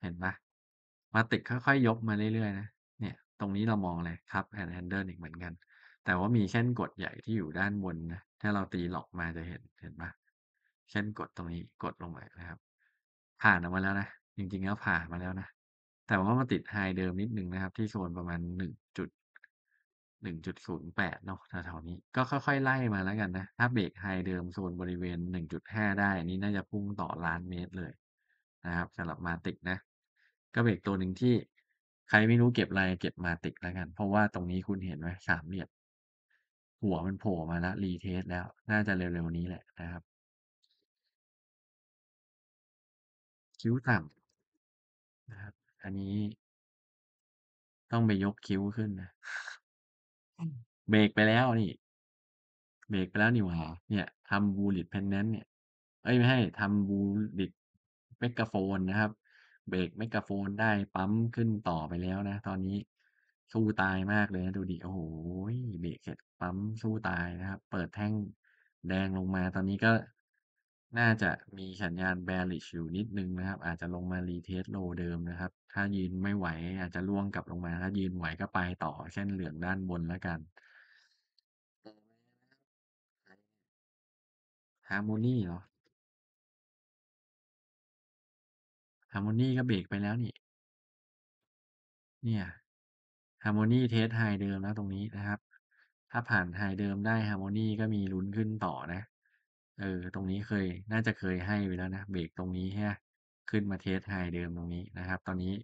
เห็นปะมาติดค่อยๆยกมาเรื่อยๆนะเนี่ยตรงนี้เรามองเลยครับแอน d handle อีกเหมือนกัน แต่ว่ามีเช่นกดใหญ่ที่อยู่ด้านบนนะถ้าเราตีหลอกมาจะเห็นเห็นปะเช่นกดตรงนี้กดลงมานะครับผ่านออกมาแล้วนะจริงๆแล้วผ่านมาแล้วนะแต่ว่ามาติดไฮเดิมนิดนึงนะครับ ที่โซนประมาณหนึ่ง1.08เนาะแถวๆนี้ก็ค่อย ๆไล่มาแล้วกันนะ ถ้าเบรกไฮเดิมโซนบริเวณ 1.5 ได้อนนี้น่าจะพุ่งต่อล้านเมตรเลยนะครับสำหรับมาติกนะ ก็เบรกตัวหนึ่งที่ใครไม่รู้เก็บอะไรเก็บมาติกแล้วกันเพราะว่าตรงนี้คุณเห็นไหมสามเหลี่ยมหัวมันโผล่มาแล้วรีเทสแล้ว น่าจะเร็วๆนี้แหละนะครับคิ้วต่ำนะครับ อันนี้ต้องไปยกคิ้วขึ้นนะเบรกไปแล้วนี่เบรกไปแล้วนี่หว่าเนี่ยทำบูลิตเพนแนนเนี่ยเอ้ยไม่ให้ทำบูลิตเมกก a p h o นะครับ เบรกเมก a าโฟนได้ปั๊มขึ้นต่อไปแล้วนะ ตอนนี้สู้ตายมากเลยนะดูดิโอ้โหเบรกเสร็จปั๊มสู้ตายนะครับ เปิดแท่งแดงลงมาตอนนี้ก็น่าจะมีสัญญาณ bearish อยู่นิดนึงนะครับ อาจจะลงมา retest low เดิมนะครับ ถ้ายืนไม่ไหวอาจจะล่วงกลับลงมา ถ้ายืนไหวก็ไปต่อ เช่นเหลืองด้านบนแล้วกันฮาร์โมนีเหรอฮาร์โมนีก็เบรกไปแล้วนี่ เนี่ยฮาร์โมนีเทสไฮเดิมแล้วตรงนี้นะครับ ถ้าผ่านไฮเดิมได้ฮาร์โมนีก็มีลุ้นขึ้นต่อนะเออตรงนี้เคยน่าจะเคยให้ไปแล้วนะเบรกตรงนี้ฮะขึ้นมาเทสไฮเดิมตรงนี้นะครับ ตอนนี้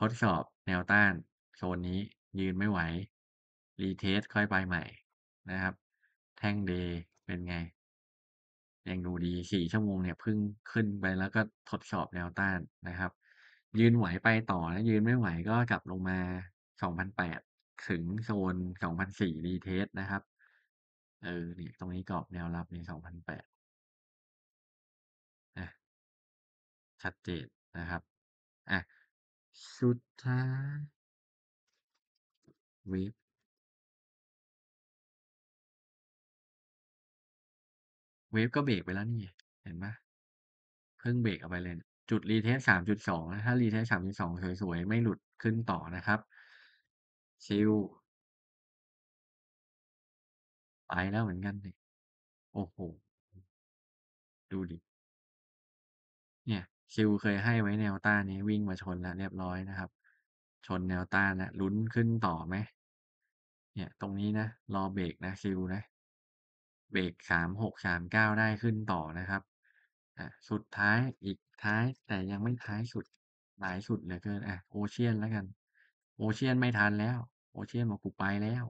ทดสอบแนวต้านโซนนี้ยืนไม่ไหว รีเทสค่อยไปใหม่นะครับ แท่งเดย์เป็นไงยังดูดีสี่ชั่วโมงเนี่ยพึ่งขึ้นไปแล้วก็ทดสอบแนวต้านนะครับ ยืนไหวไปต่อนะยืนไม่ไหวก็กลับลงมาสองพันแปดถึงโซนสองพันสี่รีเทสนะครับเออเนี่ย ตรงนี้กรอบแนวรับในสองพันแปดนะชัดเจนนะครับอ่ะสุดท้ายวิบเวฟก็เบรกไปแล้วนี่เห็นปะเพิ่งเบรกเอาไปเลยจุดรีเทสสามจุดสองนะถ้า รีเทสสามจุดสองสวยๆไม่หลุดขึ้นต่อนะครับชิลไปแล้วเหมือนกันเนี่ยโอ้โหดูดิเนี่ยคิวเคยให้ไว้แนวต้านนี้วิ่งมาชนแล้วเรียบร้อยนะครับ ชนแนวต้านนะลุ้นขึ้นต่อไหมเนี่ย ตรงนี้นะรอเบรกนะคิวนะ เบรกสสาามมหกเก้าได้ขึ้นต่อนะครับ อ่ะ สุดท้ายอีกท้าย แต่ยังไม่ท้ายสุดหลายสุดเหลือเกินอะเชียนแล้วกันโอเชียนไม่ทันแล้วโอเชียนมากูไปแล้ว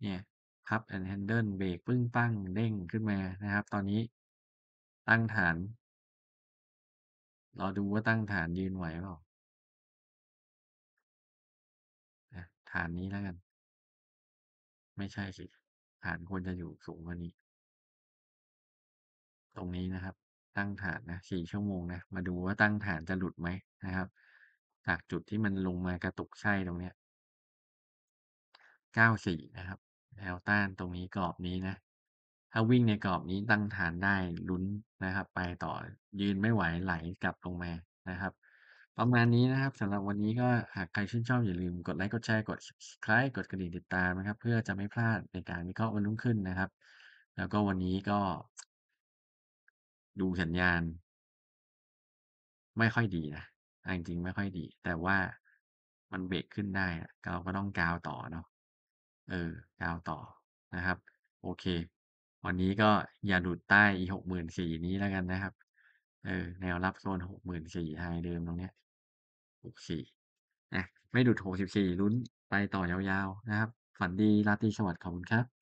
เนี่ยครับ and Handle เบรกปึ้งปั้งเด้งขึ้นมานะครับ ตอนนี้ตั้งฐาน เราดูว่าตั้งฐานยืนไหวเปล่าฐานนี้แล้วกัน ไม่ใช่สิ ฐานควรจะอยู่สูงกว่านี้ ตรงนี้นะครับ ตั้งฐานนะสี่ชั่วโมงนะ มาดูว่าตั้งฐานจะหลุดไหมนะครับ จากจุดที่มันลงมากระตุกใช่ตรงเนี้ยเก้าสี่นะครับแนวต้านตรงนี้กรอบนี้นะ ถ้าวิ่งในกรอบนี้ตั้งฐานได้ลุ้นนะครับ ไปต่อยืนไม่ไหวไหลกลับลงมานะครับประมาณนี้นะครับสำหรับวันนี้ก็หากใครชื่นชอบอย่าลืม กดไลค์กดแชร์กดคล้ายกดกระดิ่งติดตามนะครับ เพื่อจะไม่พลาดในการวิเคราะห์วันรุ่งขึ้นนะครับ แล้วก็วันนี้ก็ดูสัญญาณ ไม่ค่อยดีนะจริงๆไม่ค่อยดี แต่ว่ามันเบรกขึ้นได้เราก็ต้องกาวต่อเนาะเออยาวต่อนะครับ โอเค วันนี้ก็อย่าดูดใต้อีหกหมื่นสี่นี้แล้วกันนะครับ เออแนวรับโซนหกหมื่นสี่ไฮเดิมตรงเนี้ยหกสี่นะไม่ดูดหกสิบสี่ลุ้น ไปต่อยาวๆนะครับ ฝันดี ราตรีสวัสดิ์ขอบคุณครับ